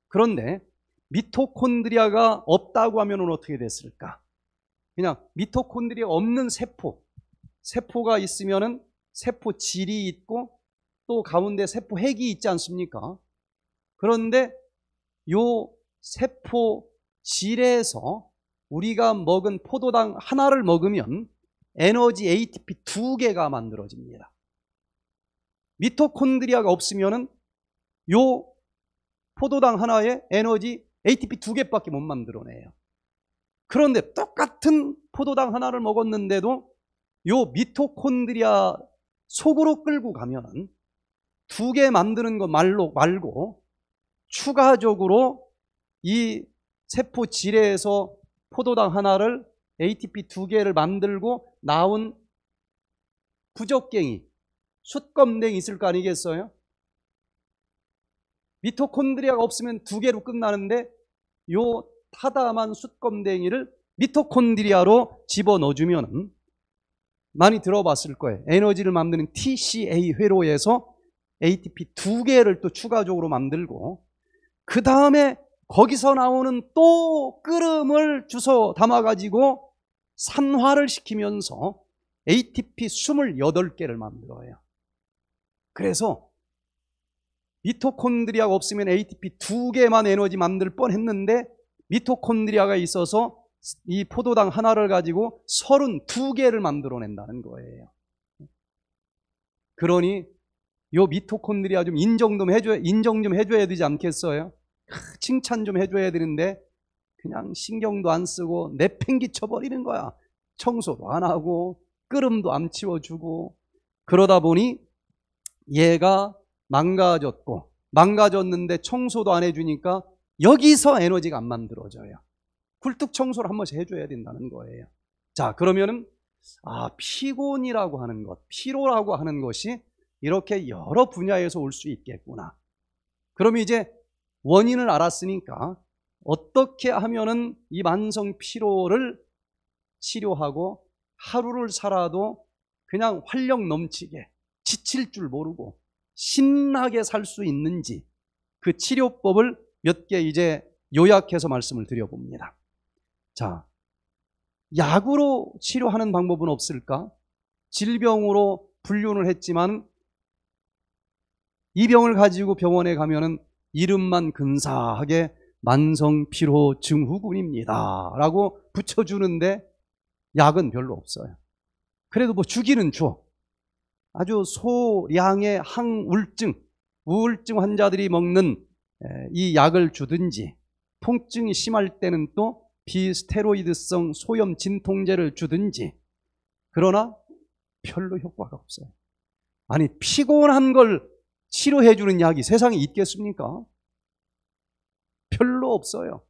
그런데 미토콘드리아가 없다고 하면 어떻게 됐을까? 그냥 미토콘드리아 없는 세포, 세포가 있으면은 세포질이 있고 또 가운데 세포핵이 있지 않습니까? 그런데 요 세포질에서 우리가 먹은 포도당 하나를 먹으면 에너지 ATP 두 개가 만들어집니다. 미토콘드리아가 없으면은 요 포도당 하나에 에너지 ATP 두 개밖에 못 만들어내요. 그런데 똑같은 포도당 하나를 먹었는데도 요 미토콘드리아 속으로 끌고 가면 은두 개 만드는 거 말로 말고 추가적으로 이 세포 지뢰에서 포도당 하나를 ATP 두 개를 만들고 나온 부적갱이 숯검댕이 있을 거 아니겠어요? 미토콘드리아가 없으면 두 개로 끝나는데 요 타다만 숯검댕이를 미토콘드리아로 집어넣어주면 많이 들어봤을 거예요. 에너지를 만드는 TCA 회로에서 ATP 두 개를 또 추가적으로 만들고 그 다음에 거기서 나오는 또 끓음을 주워 담아가지고 산화를 시키면서 ATP 28개를 만들어요. 그래서 미토콘드리아가 없으면 ATP 두 개만 에너지 만들 뻔했는데 미토콘드리아가 있어서 이 포도당 하나를 가지고 32개를 만들어낸다는 거예요. 그러니 요 미토콘드리아 좀 인정 좀 해줘야, 인정 좀 해줘야 되지 않겠어요? 칭찬 좀 해줘야 되는데 그냥 신경도 안 쓰고 내팽개쳐 버리는 거야. 청소도 안 하고 끓음도 안 치워주고 그러다 보니 얘가 망가졌고 망가졌는데 청소도 안 해주니까 여기서 에너지가 안 만들어져요. 굴뚝 청소를 한 번씩 해줘야 된다는 거예요. 자, 그러면은, 아, 피곤이라고 하는 것, 피로라고 하는 것이 이렇게 여러 분야에서 올 수 있겠구나. 그러면 이제 원인을 알았으니까 어떻게 하면은 이 만성 피로를 치료하고 하루를 살아도 그냥 활력 넘치게 지칠 줄 모르고 신나게 살 수 있는지 그 치료법을 몇 개 이제 요약해서 말씀을 드려봅니다. 자, 약으로 치료하는 방법은 없을까? 질병으로 분류를 했지만 이 병을 가지고 병원에 가면은 이름만 근사하게 만성 피로 증후군입니다. 라고 붙여주는데 약은 별로 없어요. 그래도 뭐 주기는 줘. 아주 소량의 항우울증, 우울증 환자들이 먹는 이 약을 주든지 통증이 심할 때는 또 비스테로이드성 소염 진통제를 주든지 그러나 별로 효과가 없어요. 아니 피곤한 걸 치료해 주는 약이 세상에 있겠습니까? 별로 없어요.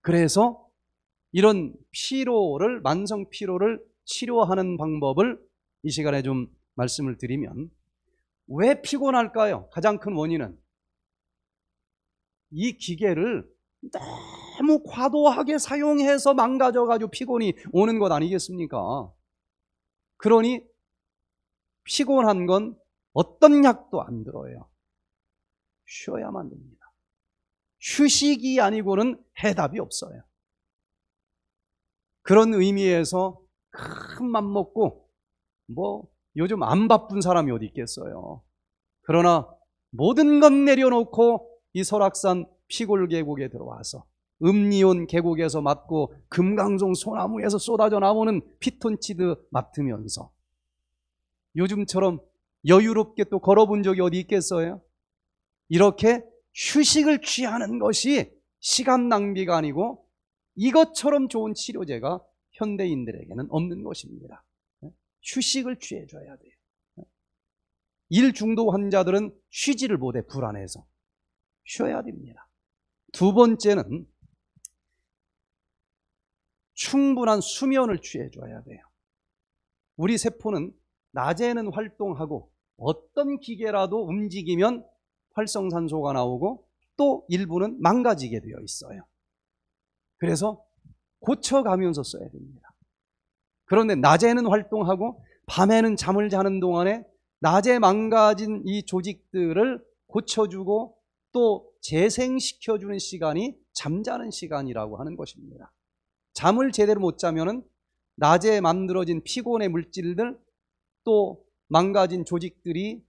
그래서 이런 피로를 만성 피로를 치료하는 방법을 이 시간에 좀 말씀을 드리면 왜 피곤할까요? 가장 큰 원인은 이 기계를 너무 과도하게 사용해서 망가져가지고 피곤이 오는 것 아니겠습니까? 그러니 피곤한 건 어떤 약도 안 들어요. 쉬어야만 됩니다. 휴식이 아니고는 해답이 없어요. 그런 의미에서 큰 맘 먹고 뭐 요즘 안 바쁜 사람이 어디 있겠어요. 그러나 모든 건 내려놓고 이 설악산 피골 계곡에 들어와서 음리온 계곡에서 맞고 금강송 소나무에서 쏟아져 나오는 피톤치드 맡으면서 요즘처럼 여유롭게 또 걸어본 적이 어디 있겠어요? 이렇게 휴식을 취하는 것이 시간 낭비가 아니고 이것처럼 좋은 치료제가 현대인들에게는 없는 것입니다. 휴식을 취해줘야 돼요. 일 중독 환자들은 쉬지를 못해 불안해서 쉬어야 됩니다. 두 번째는 충분한 수면을 취해줘야 돼요. 우리 세포는 낮에는 활동하고 어떤 기계라도 움직이면 활성산소가 나오고 또 일부는 망가지게 되어 있어요. 그래서 고쳐가면서 써야 됩니다. 그런데 낮에는 활동하고 밤에는 잠을 자는 동안에 낮에 망가진 이 조직들을 고쳐주고 또 재생시켜주는 시간이 잠자는 시간이라고 하는 것입니다. 잠을 제대로 못자면 낮에 만들어진 피곤의 물질들 또 망가진 조직들이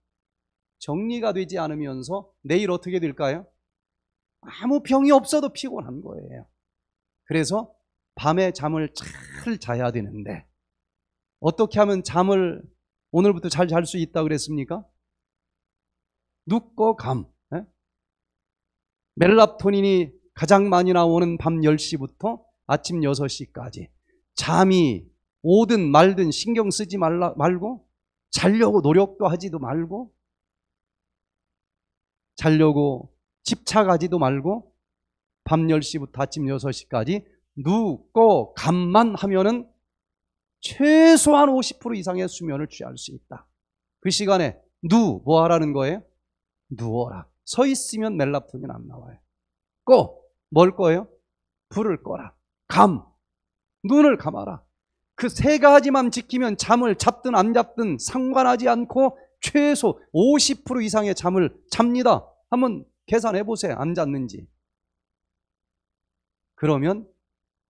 정리가 되지 않으면서 내일 어떻게 될까요? 아무 병이 없어도 피곤한 거예요. 그래서 밤에 잠을 잘 자야 되는데 어떻게 하면 잠을 오늘부터 잘 잘 수 있다 그랬습니까? 눕고 감. 멜라토닌이 가장 많이 나오는 밤 10시부터 아침 6시까지 잠이 오든 말든 신경 쓰지 말라, 말고 자려고 노력도 하지도 말고 자려고 집착하지도 말고 밤 10시부터 아침 6시까지 누고 감만 하면은 최소한 50% 이상의 수면을 취할 수 있다. 그 시간에 누, 뭐 하라는 거예요? 누워라. 서 있으면 멜라토닌 안 나와요. 꺼. 뭘 꺼요? 불을 꺼라. 감. 눈을 감아라. 그 세 가지만 지키면 잠을 잡든 안 잡든 상관하지 않고 최소 50% 이상의 잠을 잡니다. 한번 계산해 보세요. 안 잤는지. 그러면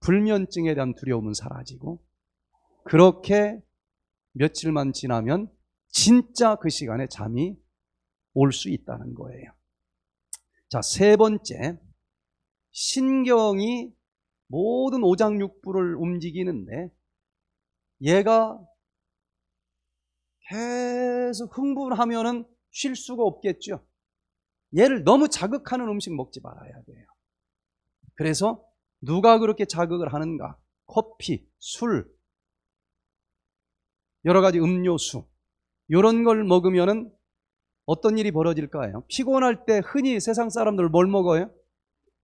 불면증에 대한 두려움은 사라지고 그렇게 며칠만 지나면 진짜 그 시간에 잠이 올 수 있다는 거예요. 자, 세 번째. 신경이 모든 오장육부를 움직이는데 얘가 계속 흥분하면은 쉴 수가 없겠죠. 얘를 너무 자극하는 음식 먹지 말아야 돼요. 그래서 누가 그렇게 자극을 하는가? 커피, 술, 여러 가지 음료수 이런 걸 먹으면은 어떤 일이 벌어질까요? 피곤할 때 흔히 세상 사람들 뭘 먹어요?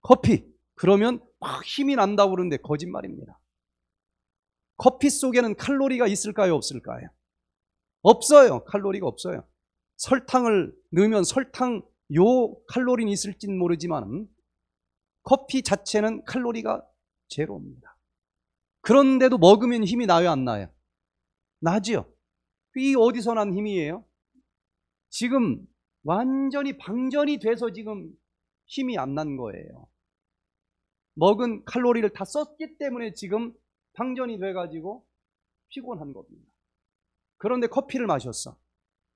커피. 그러면 막 힘이 난다고 그러는데 거짓말입니다. 커피 속에는 칼로리가 있을까요? 없을까요? 없어요. 칼로리가 없어요. 설탕을 넣으면 설탕 요 칼로리는 있을진 모르지만 커피 자체는 칼로리가 제로입니다. 그런데도 먹으면 힘이 나요, 안 나요? 나지요. 이 어디서 난 힘이에요? 지금 완전히 방전이 돼서 지금 힘이 안 난 거예요. 먹은 칼로리를 다 썼기 때문에 지금 방전이 돼가지고 피곤한 겁니다. 그런데 커피를 마셨어.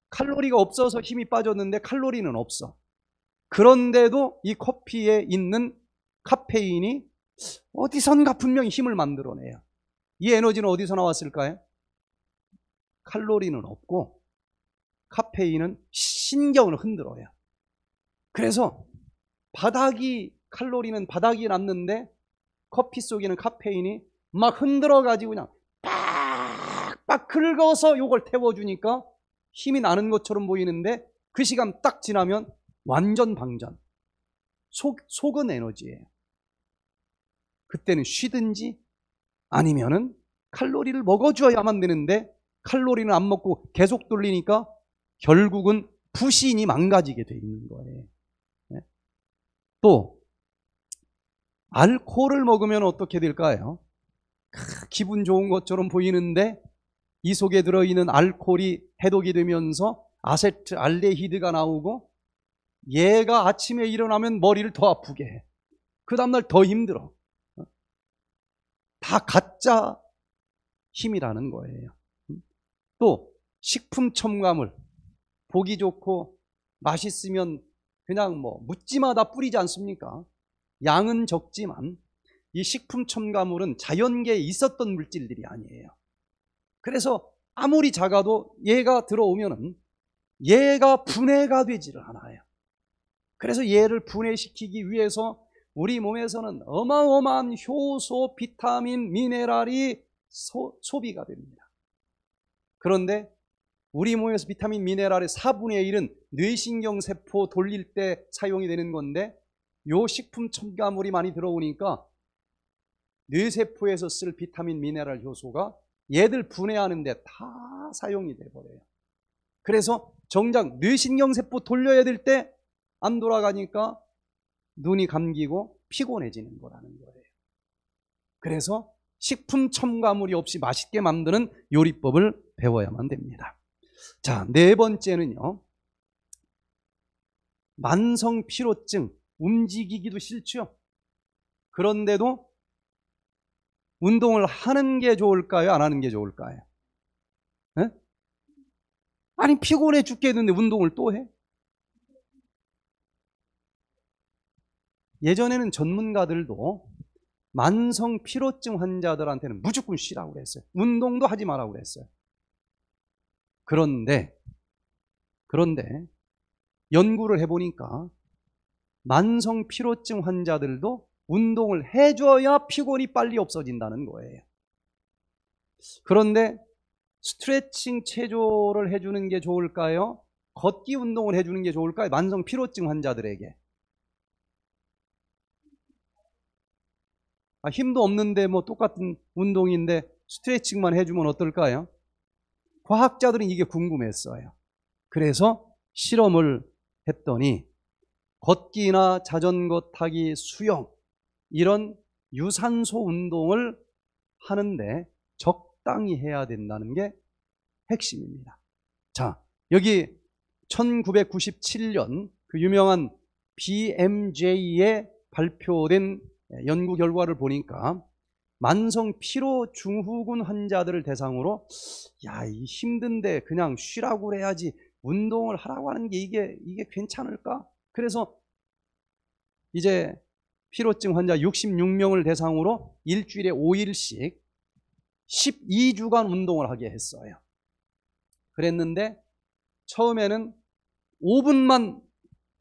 칼로리가 없어서 힘이 빠졌는데 칼로리는 없어. 그런데도 이 커피에 있는 카페인이 어디선가 분명히 힘을 만들어내요. 이 에너지는 어디서 나왔을까요? 칼로리는 없고 카페인은 신경을 흔들어요. 그래서 바닥이 칼로리는 바닥이 났는데 커피 속에는 카페인이 막 흔들어가지고 그냥 빡빡 긁어서 요걸 태워주니까 힘이 나는 것처럼 보이는데 그 시간 딱 지나면 완전 방전. 속, 속은 에너지예요. 그때는 쉬든지 아니면은 칼로리를 먹어줘야만 되는데 칼로리는 안 먹고 계속 돌리니까 결국은 부신이 망가지게 돼 있는 거예요. 네? 또 알코올을 먹으면 어떻게 될까요? 기분 좋은 것처럼 보이는데 이 속에 들어있는 알코올이 해독이 되면서 아세트 알데히드가 나오고 얘가 아침에 일어나면 머리를 더 아프게 해. 그 다음날 더 힘들어. 어? 다 가짜 힘이라는 거예요. 음? 또 식품 첨가물 보기 좋고 맛있으면 그냥 뭐 묻지마다 뿌리지 않습니까? 양은 적지만 이 식품 첨가물은 자연계에 있었던 물질들이 아니에요. 그래서 아무리 작아도 얘가 들어오면은 얘가 분해가 되지를 않아요. 그래서 얘를 분해시키기 위해서 우리 몸에서는 어마어마한 효소, 비타민, 미네랄이 소, 소비가 됩니다. 그런데 우리 몸에서 비타민 미네랄의 4분의 1은 뇌신경 세포 돌릴 때 사용이 되는 건데 요 식품 첨가물이 많이 들어오니까 뇌세포에서 쓸 비타민 미네랄 효소가 얘들 분해하는데 다 사용이 돼버려요. 그래서 정작 뇌신경세포 돌려야 될 때 안 돌아가니까 눈이 감기고 피곤해지는 거라는 거예요. 그래서 식품 첨가물이 없이 맛있게 만드는 요리법을 배워야만 됩니다. 자, 네 번째는요. 만성 피로증, 움직이기도 싫죠. 그런데도 운동을 하는 게 좋을까요? 안 하는 게 좋을까요? 에? 아니, 피곤해 죽겠는데 운동을 또 해? 예전에는 전문가들도 만성 피로증 환자들한테는 무조건 쉬라고 그랬어요. 운동도 하지 말라고 그랬어요. 그런데, 그런데, 연구를 해보니까 만성 피로증 환자들도 운동을 해줘야 피곤이 빨리 없어진다는 거예요. 그런데 스트레칭 체조를 해주는 게 좋을까요? 걷기 운동을 해주는 게 좋을까요? 만성 피로증 환자들에게. 아, 힘도 없는데 뭐 똑같은 운동인데 스트레칭만 해주면 어떨까요? 과학자들은 이게 궁금했어요. 그래서 실험을 했더니 걷기나 자전거 타기, 수영 이런 유산소 운동을 하는데 적당히 해야 된다는 게 핵심입니다. 자, 여기 1997년 그 유명한 BMJ에 발표된 연구 결과를 보니까 만성 피로 중후군 환자들을 대상으로 야, 이 힘든데 그냥 쉬라고 해야지 운동을 하라고 하는 게 이게 이게 괜찮을까? 그래서 이제 피로증 환자 66명을 대상으로 일주일에 5일씩 12주간 운동을 하게 했어요. 그랬는데 처음에는 5분만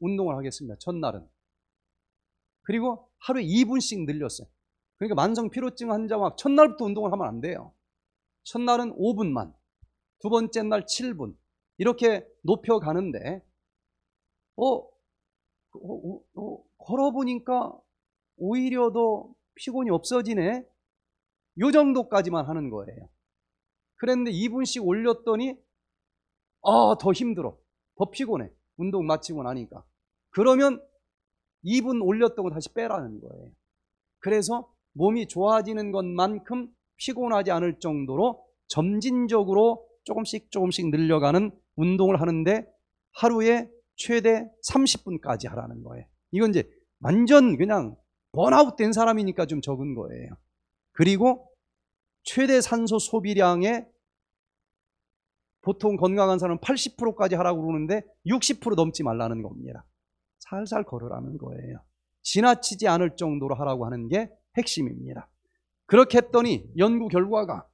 운동을 하겠습니다. 첫날은. 그리고 하루에 2분씩 늘렸어요. 그러니까 만성 피로증 환자와 첫날부터 운동을 하면 안 돼요. 첫날은 5분만, 두 번째 날 7분 이렇게 높여 가는데 어, 어, 어, 어 걸어 보니까 오히려 더 피곤이 없어지네. 요 정도까지만 하는 거예요. 그랬는데 2분씩 올렸더니 아, 더 힘들어. 더 피곤해. 운동 마치고 나니까. 그러면 2분 올렸던 거 다시 빼라는 거예요. 그래서 몸이 좋아지는 것만큼 피곤하지 않을 정도로 점진적으로 조금씩 조금씩 늘려가는 운동을 하는데 하루에 최대 30분까지 하라는 거예요. 이건 이제 완전 그냥 번아웃 된 사람이니까 좀 적은 거예요. 그리고 최대 산소 소비량의 보통 건강한 사람 은 80%까지 하라고 그러는데 60% 넘지 말라는 겁니다. 살살 걸으라는 거예요. 지나치지 않을 정도로 하라고 하는 게 핵심입니다. 그렇게 했더니 연구 결과가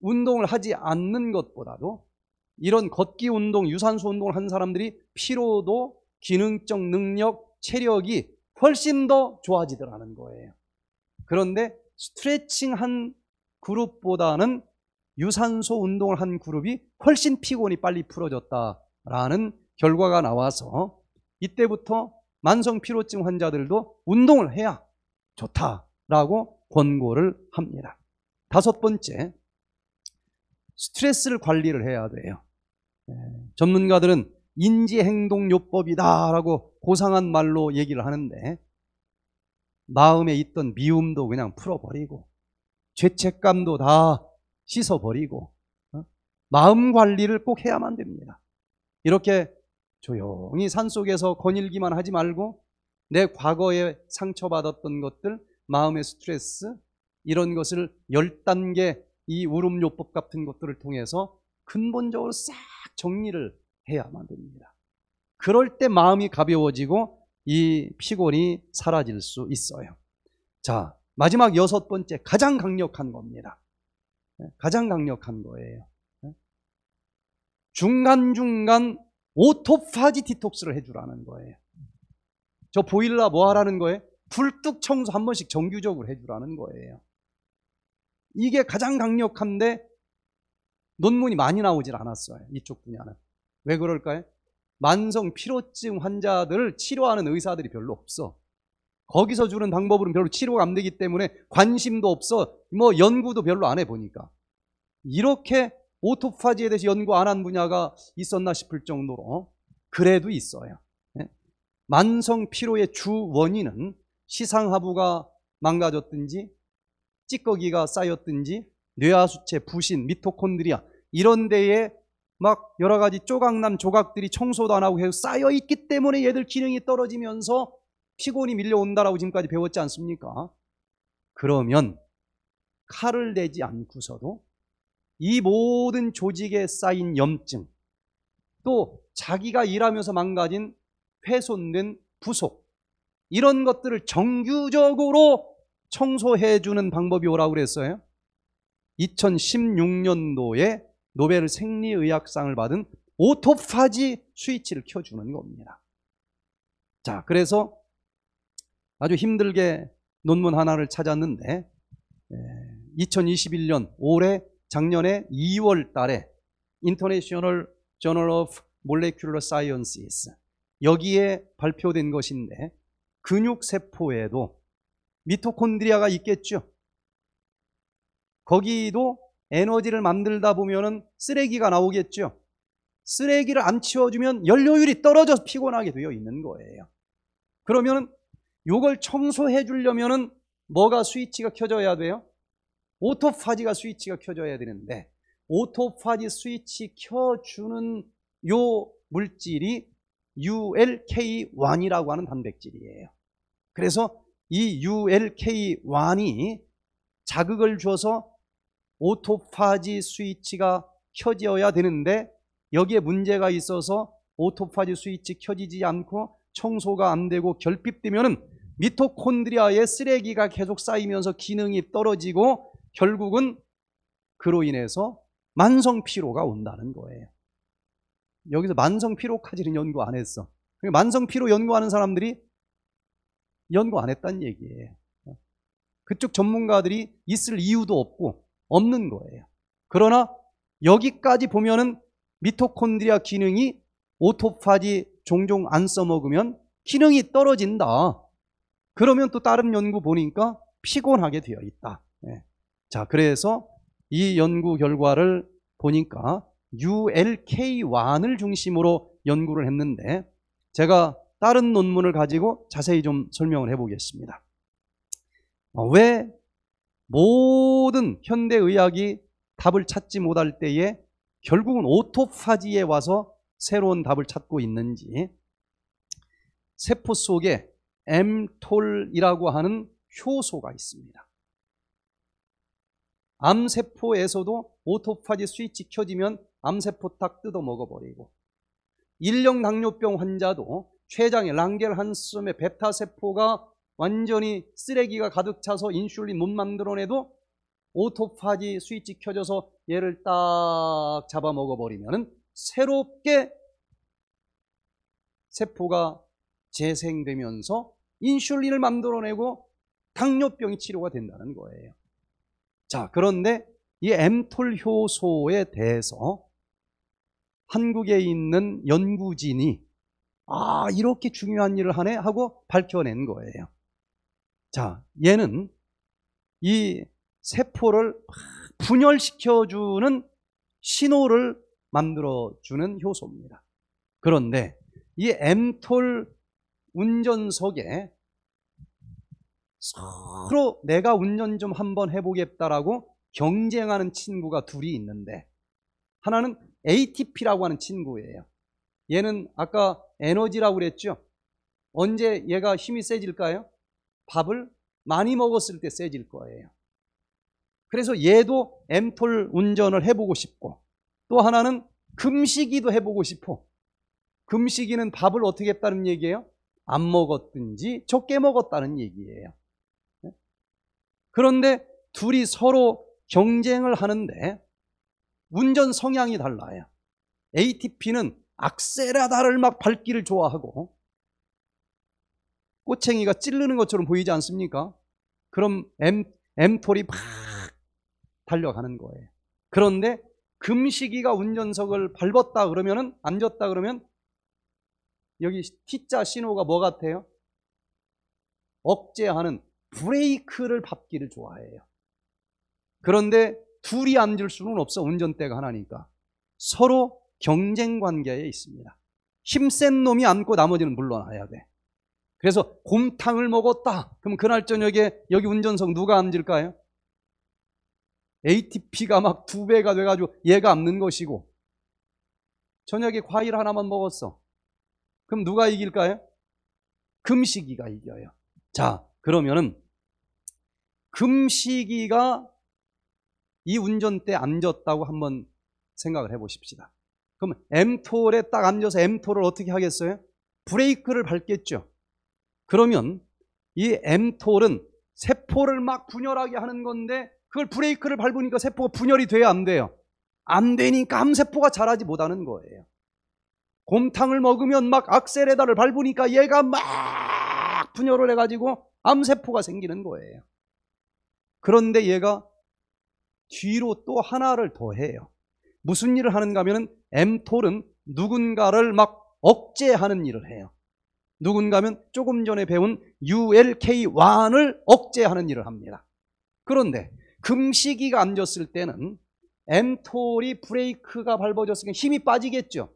운동을 하지 않는 것보다도 이런 걷기 운동, 유산소 운동을 한 사람들이 피로도, 기능적 능력, 체력이 훨씬 더 좋아지더라는 거예요. 그런데 스트레칭 한 그룹보다는 유산소 운동을 한 그룹이 훨씬 피곤이 빨리 풀어졌다라는 결과가 나와서 이때부터 만성 피로증 환자들도 운동을 해야 좋다 라고 권고를 합니다. 다섯 번째, 스트레스를 관리를 해야 돼요. 예, 전문가들은 인지행동요법이다라고 고상한 말로 얘기를 하는데 마음에 있던 미움도 그냥 풀어버리고 죄책감도 다 씻어버리고 어? 마음 관리를 꼭 해야만 됩니다. 이렇게 조용히 산속에서 거닐기만 하지 말고 내 과거에 상처받았던 것들 마음의 스트레스 이런 것을 10단계 이 울음요법 같은 것들을 통해서 근본적으로 싹 정리를 해야만 됩니다. 그럴 때 마음이 가벼워지고 이 피곤이 사라질 수 있어요. 자, 마지막 여섯 번째 가장 강력한 겁니다. 네, 가장 강력한 거예요. 네. 중간중간 오토파지 디톡스를 해주라는 거예요. 저 보일라 뭐 하라는 거예요? 불뚝 청소 한 번씩 정규적으로 해주라는 거예요. 이게 가장 강력한데 논문이 많이 나오질 않았어요. 이쪽 분야는. 왜 그럴까요? 만성 피로증 환자들을 치료하는 의사들이 별로 없어. 거기서 주는 방법으로는 별로 치료가 안 되기 때문에 관심도 없어. 뭐 연구도 별로 안 해보니까. 이렇게 오토파지에 대해서 연구 안 한 분야가 있었나 싶을 정도로 그래도 있어요. 예? 만성 피로의 주 원인은 시상하부가 망가졌든지 찌꺼기가 쌓였든지 뇌하수체, 부신, 미토콘드리아 이런 데에 막 여러 가지 조각남 조각들이 청소도 안 하고 계속 쌓여 있기 때문에 얘들 기능이 떨어지면서 피곤이 밀려온다라고 지금까지 배웠지 않습니까? 그러면 칼을 내지 않고서도 이 모든 조직에 쌓인 염증 또 자기가 일하면서 망가진 훼손된 부속 이런 것들을 정규적으로 청소해 주는 방법이 오라고 그랬어요. 2016년도에 노벨 생리의학상을 받은 오토파지 스위치를 켜주는 겁니다. 자, 그래서 아주 힘들게 논문 하나를 찾았는데 2021년 예, 올해 작년에 2월 달에 International Journal of Molecular Sciences 여기에 발표된 것인데 근육 세포에도 미토콘드리아가 있겠죠. 거기도 에너지를 만들다 보면은 쓰레기가 나오겠죠. 쓰레기를 안 치워주면 연료율이 떨어져서 피곤하게 되어 있는 거예요. 그러면은 요걸 청소해 주려면은 뭐가 스위치가 켜져야 돼요? 오토파지가 스위치가 켜져야 되는데 오토파지 스위치 켜주는 요 물질이 ULK1이라고 하는 단백질이에요. 그래서 이 ULK1이 자극을 줘서 오토파지 스위치가 켜져야 되는데 여기에 문제가 있어서 오토파지 스위치 켜지지 않고 청소가 안 되고 결핍되면 미토콘드리아의 쓰레기가 계속 쌓이면서 기능이 떨어지고 결국은 그로 인해서 만성 피로가 온다는 거예요. 여기서 만성 피로까지는 연구 안 했어. 그러니까 만성 피로 연구하는 사람들이 연구 안했단 얘기예요. 그쪽 전문가들이 있을 이유도 없고 없는 거예요. 그러나 여기까지 보면은 미토콘드리아 기능이 오토파지 종종 안 써먹으면 기능이 떨어진다. 그러면 또 다른 연구 보니까 피곤하게 되어 있다. 예. 자, 그래서 이 연구 결과를 보니까 ULK1을 중심으로 연구를 했는데 제가 다른 논문을 가지고 자세히 좀 설명을 해보겠습니다. 어, 왜 모든 현대의학이 답을 찾지 못할 때에 결국은 오토파지에 와서 새로운 답을 찾고 있는지 세포 속에 엠톨이라고 하는 효소가 있습니다. 암세포에서도 오토파지 스위치 켜지면 암세포탁 뜯어 먹어버리고 일령 당뇨병 환자도 췌장에 랑겔한스염의 베타세포가 완전히 쓰레기가 가득 차서 인슐린 못 만들어내도 오토파지 스위치 켜져서 얘를 딱 잡아먹어버리면 새롭게 세포가 재생되면서 인슐린을 만들어내고 당뇨병이 치료가 된다는 거예요. 자, 그런데 이 엠톨 효소에 대해서 한국에 있는 연구진이 아 이렇게 중요한 일을 하네 하고 밝혀낸 거예요. 자, 얘는 이 세포를 분열시켜주는 신호를 만들어주는 효소입니다. 그런데 이 엠톨 운전석에 서로 내가 운전 좀 한번 해보겠다라고 경쟁하는 친구가 둘이 있는데 하나는 ATP라고 하는 친구예요. 얘는 아까 에너지라고 그랬죠? 언제 얘가 힘이 세질까요? 밥을 많이 먹었을 때 세질 거예요. 그래서 얘도 엠톨 운전을 해보고 싶고 또 하나는 금식이도 해보고 싶어. 금식이는 밥을 어떻게 했다는 얘기예요? 안 먹었든지 적게 먹었다는 얘기예요. 네? 그런데 둘이 서로 경쟁을 하는데 운전 성향이 달라요. 예. ATP는 악셀하다를막 밟기를 좋아하고 꼬챙이가 찌르는 것처럼 보이지 않습니까? 그럼 M, M4이 막 달려가는 거예요. 그런데 금시기가 운전석을 밟았다 그러면은 앉았다 그러면 여기 T자 신호가 뭐 같아요? 억제하는 브레이크를 밟기를 좋아해요. 그런데 둘이 앉을 수는 없어. 운전대가 하나니까. 서로 경쟁 관계에 있습니다. 힘센 놈이 앉고 나머지는 물러나야 돼. 그래서 곰탕을 먹었다. 그럼 그날 저녁에 여기 운전석 누가 앉을까요? ATP가 막 두 배가 돼가지고 얘가 앉는 것이고 저녁에 과일 하나만 먹었어. 그럼 누가 이길까요? 금식이가 이겨요. 자, 그러면은 금식이가 이 운전대 에 앉았다고 한번 생각을 해보십시다. 그럼 엠톨에 딱 앉아서 엠톨을 어떻게 하겠어요? 브레이크를 밟겠죠. 그러면 이 엠톨은 세포를 막 분열하게 하는 건데 그걸 브레이크를 밟으니까 세포가 분열이 돼야 안 돼요. 안 되니까 암세포가 자라지 못하는 거예요. 곰탕을 먹으면 막 악셀에다를 밟으니까 얘가 막 분열을 해가지고 암세포가 생기는 거예요. 그런데 얘가 뒤로 또 하나를 더해요. 무슨 일을 하는가 하면 엠톨은 누군가를 막 억제하는 일을 해요. 누군가 하면 조금 전에 배운 ULK1을 억제하는 일을 합니다. 그런데 금시기가 앉았을 때는 엠톨이 브레이크가 밟아졌으니까 힘이 빠지겠죠.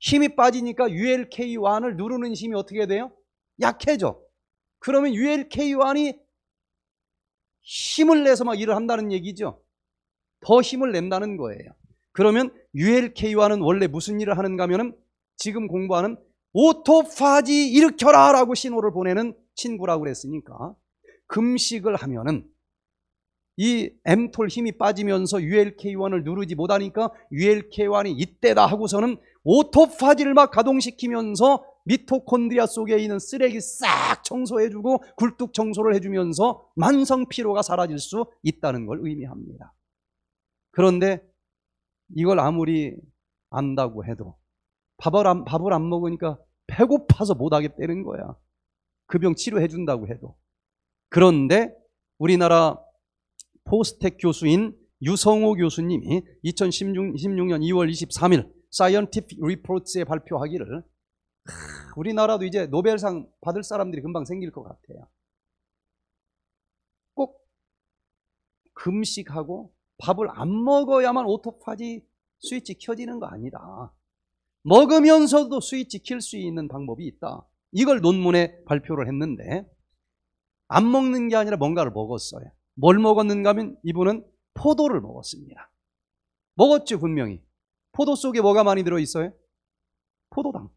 힘이 빠지니까 ULK1을 누르는 힘이 어떻게 돼요? 약해져. 그러면 ULK1이 힘을 내서 막 일을 한다는 얘기죠. 더 힘을 낸다는 거예요. 그러면 ULK와는 원래 무슨 일을 하는가 하면은 지금 공부하는 오토파지 일으켜라 라고 신호를 보내는 친구라고 그랬으니까 금식을 하면은 이 엠톨 힘이 빠지면서 ULK1을 누르지 못하니까 ULK1이 이때다 하고서는 오토파지를 막 가동시키면서 미토콘드리아 속에 있는 쓰레기 싹 청소해주고 굴뚝 청소를 해주면서 만성 피로가 사라질 수 있다는 걸 의미합니다. 그런데 이걸 아무리 안다고 해도 밥을 안, 밥을 안 먹으니까 배고파서 못하게다는 거야. 그 병 치료해 준다고 해도. 그런데 우리나라 포스텍 교수인 유성호 교수님이 2016년 2월 23일 사이언티픽 리포츠에 발표하기를 우리나라도 이제 노벨상 받을 사람들이 금방 생길 것 같아요. 꼭 금식하고 밥을 안 먹어야만 오토파지 스위치 켜지는 거 아니다. 먹으면서도 스위치 킬 수 있는 방법이 있다. 이걸 논문에 발표를 했는데 안 먹는 게 아니라 뭔가를 먹었어요. 뭘 먹었는가 하면 이분은 포도를 먹었습니다. 먹었죠 분명히. 포도 속에 뭐가 많이 들어있어요? 포도당.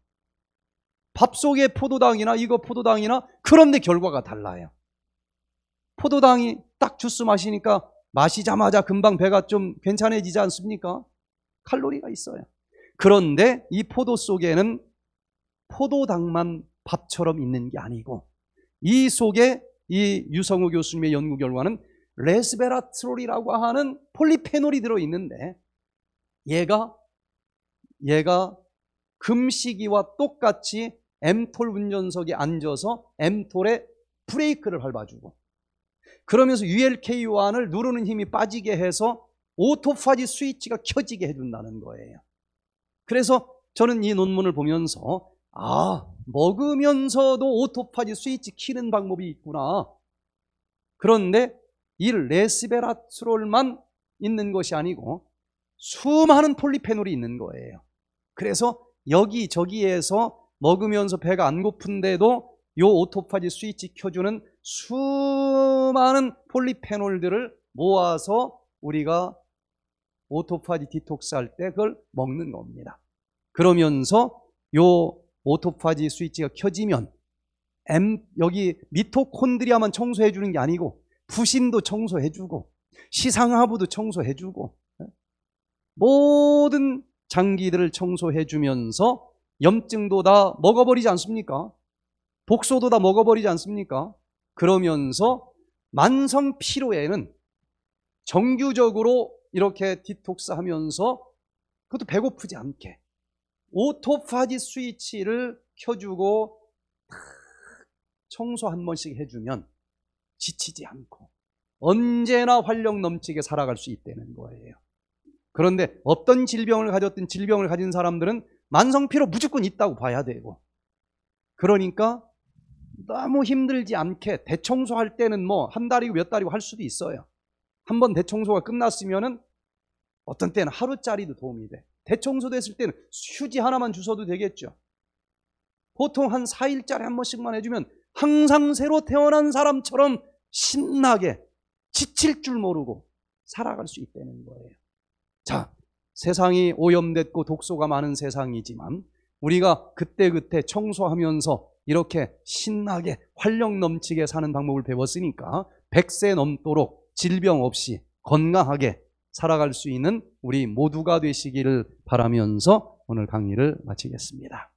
밥 속에 포도당이나 이거 포도당이나 그런데 결과가 달라요. 포도당이 딱 주스 마시니까 마시자마자 금방 배가 좀 괜찮아지지 않습니까? 칼로리가 있어요. 그런데 이 포도 속에는 포도당만 밥처럼 있는 게 아니고 이 속에 이 유성우 교수님의 연구 결과는 레스베라트롤이라고 하는 폴리페놀이 들어 있는데 얘가 얘가 금시기와 똑같이 엠톨 운전석에 앉아서 엠톨에 브레이크를 밟아주고 그러면서 ULK1을 누르는 힘이 빠지게 해서 오토파지 스위치가 켜지게 해준다는 거예요. 그래서 저는 이 논문을 보면서 아 먹으면서도 오토파지 스위치 키는 방법이 있구나. 그런데 이 레스베라트롤만 있는 것이 아니고 수많은 폴리페놀이 있는 거예요. 그래서 여기저기에서 먹으면서 배가 안 고픈데도 요 오토파지 스위치 켜주는 수많은 폴리페놀들을 모아서 우리가 오토파지 디톡스 할 때 그걸 먹는 겁니다. 그러면서 요 오토파지 스위치가 켜지면 M, 여기 미토콘드리아만 청소해 주는 게 아니고 부신도 청소해 주고 시상하부도 청소해 주고 예? 모든 장기들을 청소해 주면서 염증도 다 먹어버리지 않습니까? 독소도 다 먹어버리지 않습니까? 그러면서 만성 피로에는 정규적으로 이렇게 디톡스 하면서 그것도 배고프지 않게 오토파지 스위치를 켜주고 청소 한 번씩 해주면 지치지 않고 언제나 활력 넘치게 살아갈 수 있다는 거예요. 그런데 어떤 질병을 가졌든 질병을 가진 사람들은 만성피로 무조건 있다고 봐야 되고 그러니까 너무 힘들지 않게 대청소할 때는 뭐 한 달이고 몇 달이고 할 수도 있어요. 한 번 대청소가 끝났으면은 어떤 때는 하루짜리도 도움이 돼. 대청소 됐을 때는 휴지 하나만 주셔도 되겠죠. 보통 한 4일짜리 한 번씩만 해주면 항상 새로 태어난 사람처럼 신나게 지칠 줄 모르고 살아갈 수 있다는 거예요. 자, 세상이 오염됐고 독소가 많은 세상이지만 우리가 그때그때 청소하면서 이렇게 신나게 활력 넘치게 사는 방법을 배웠으니까 100세 넘도록 질병 없이 건강하게 살아갈 수 있는 우리 모두가 되시기를 바라면서 오늘 강의를 마치겠습니다.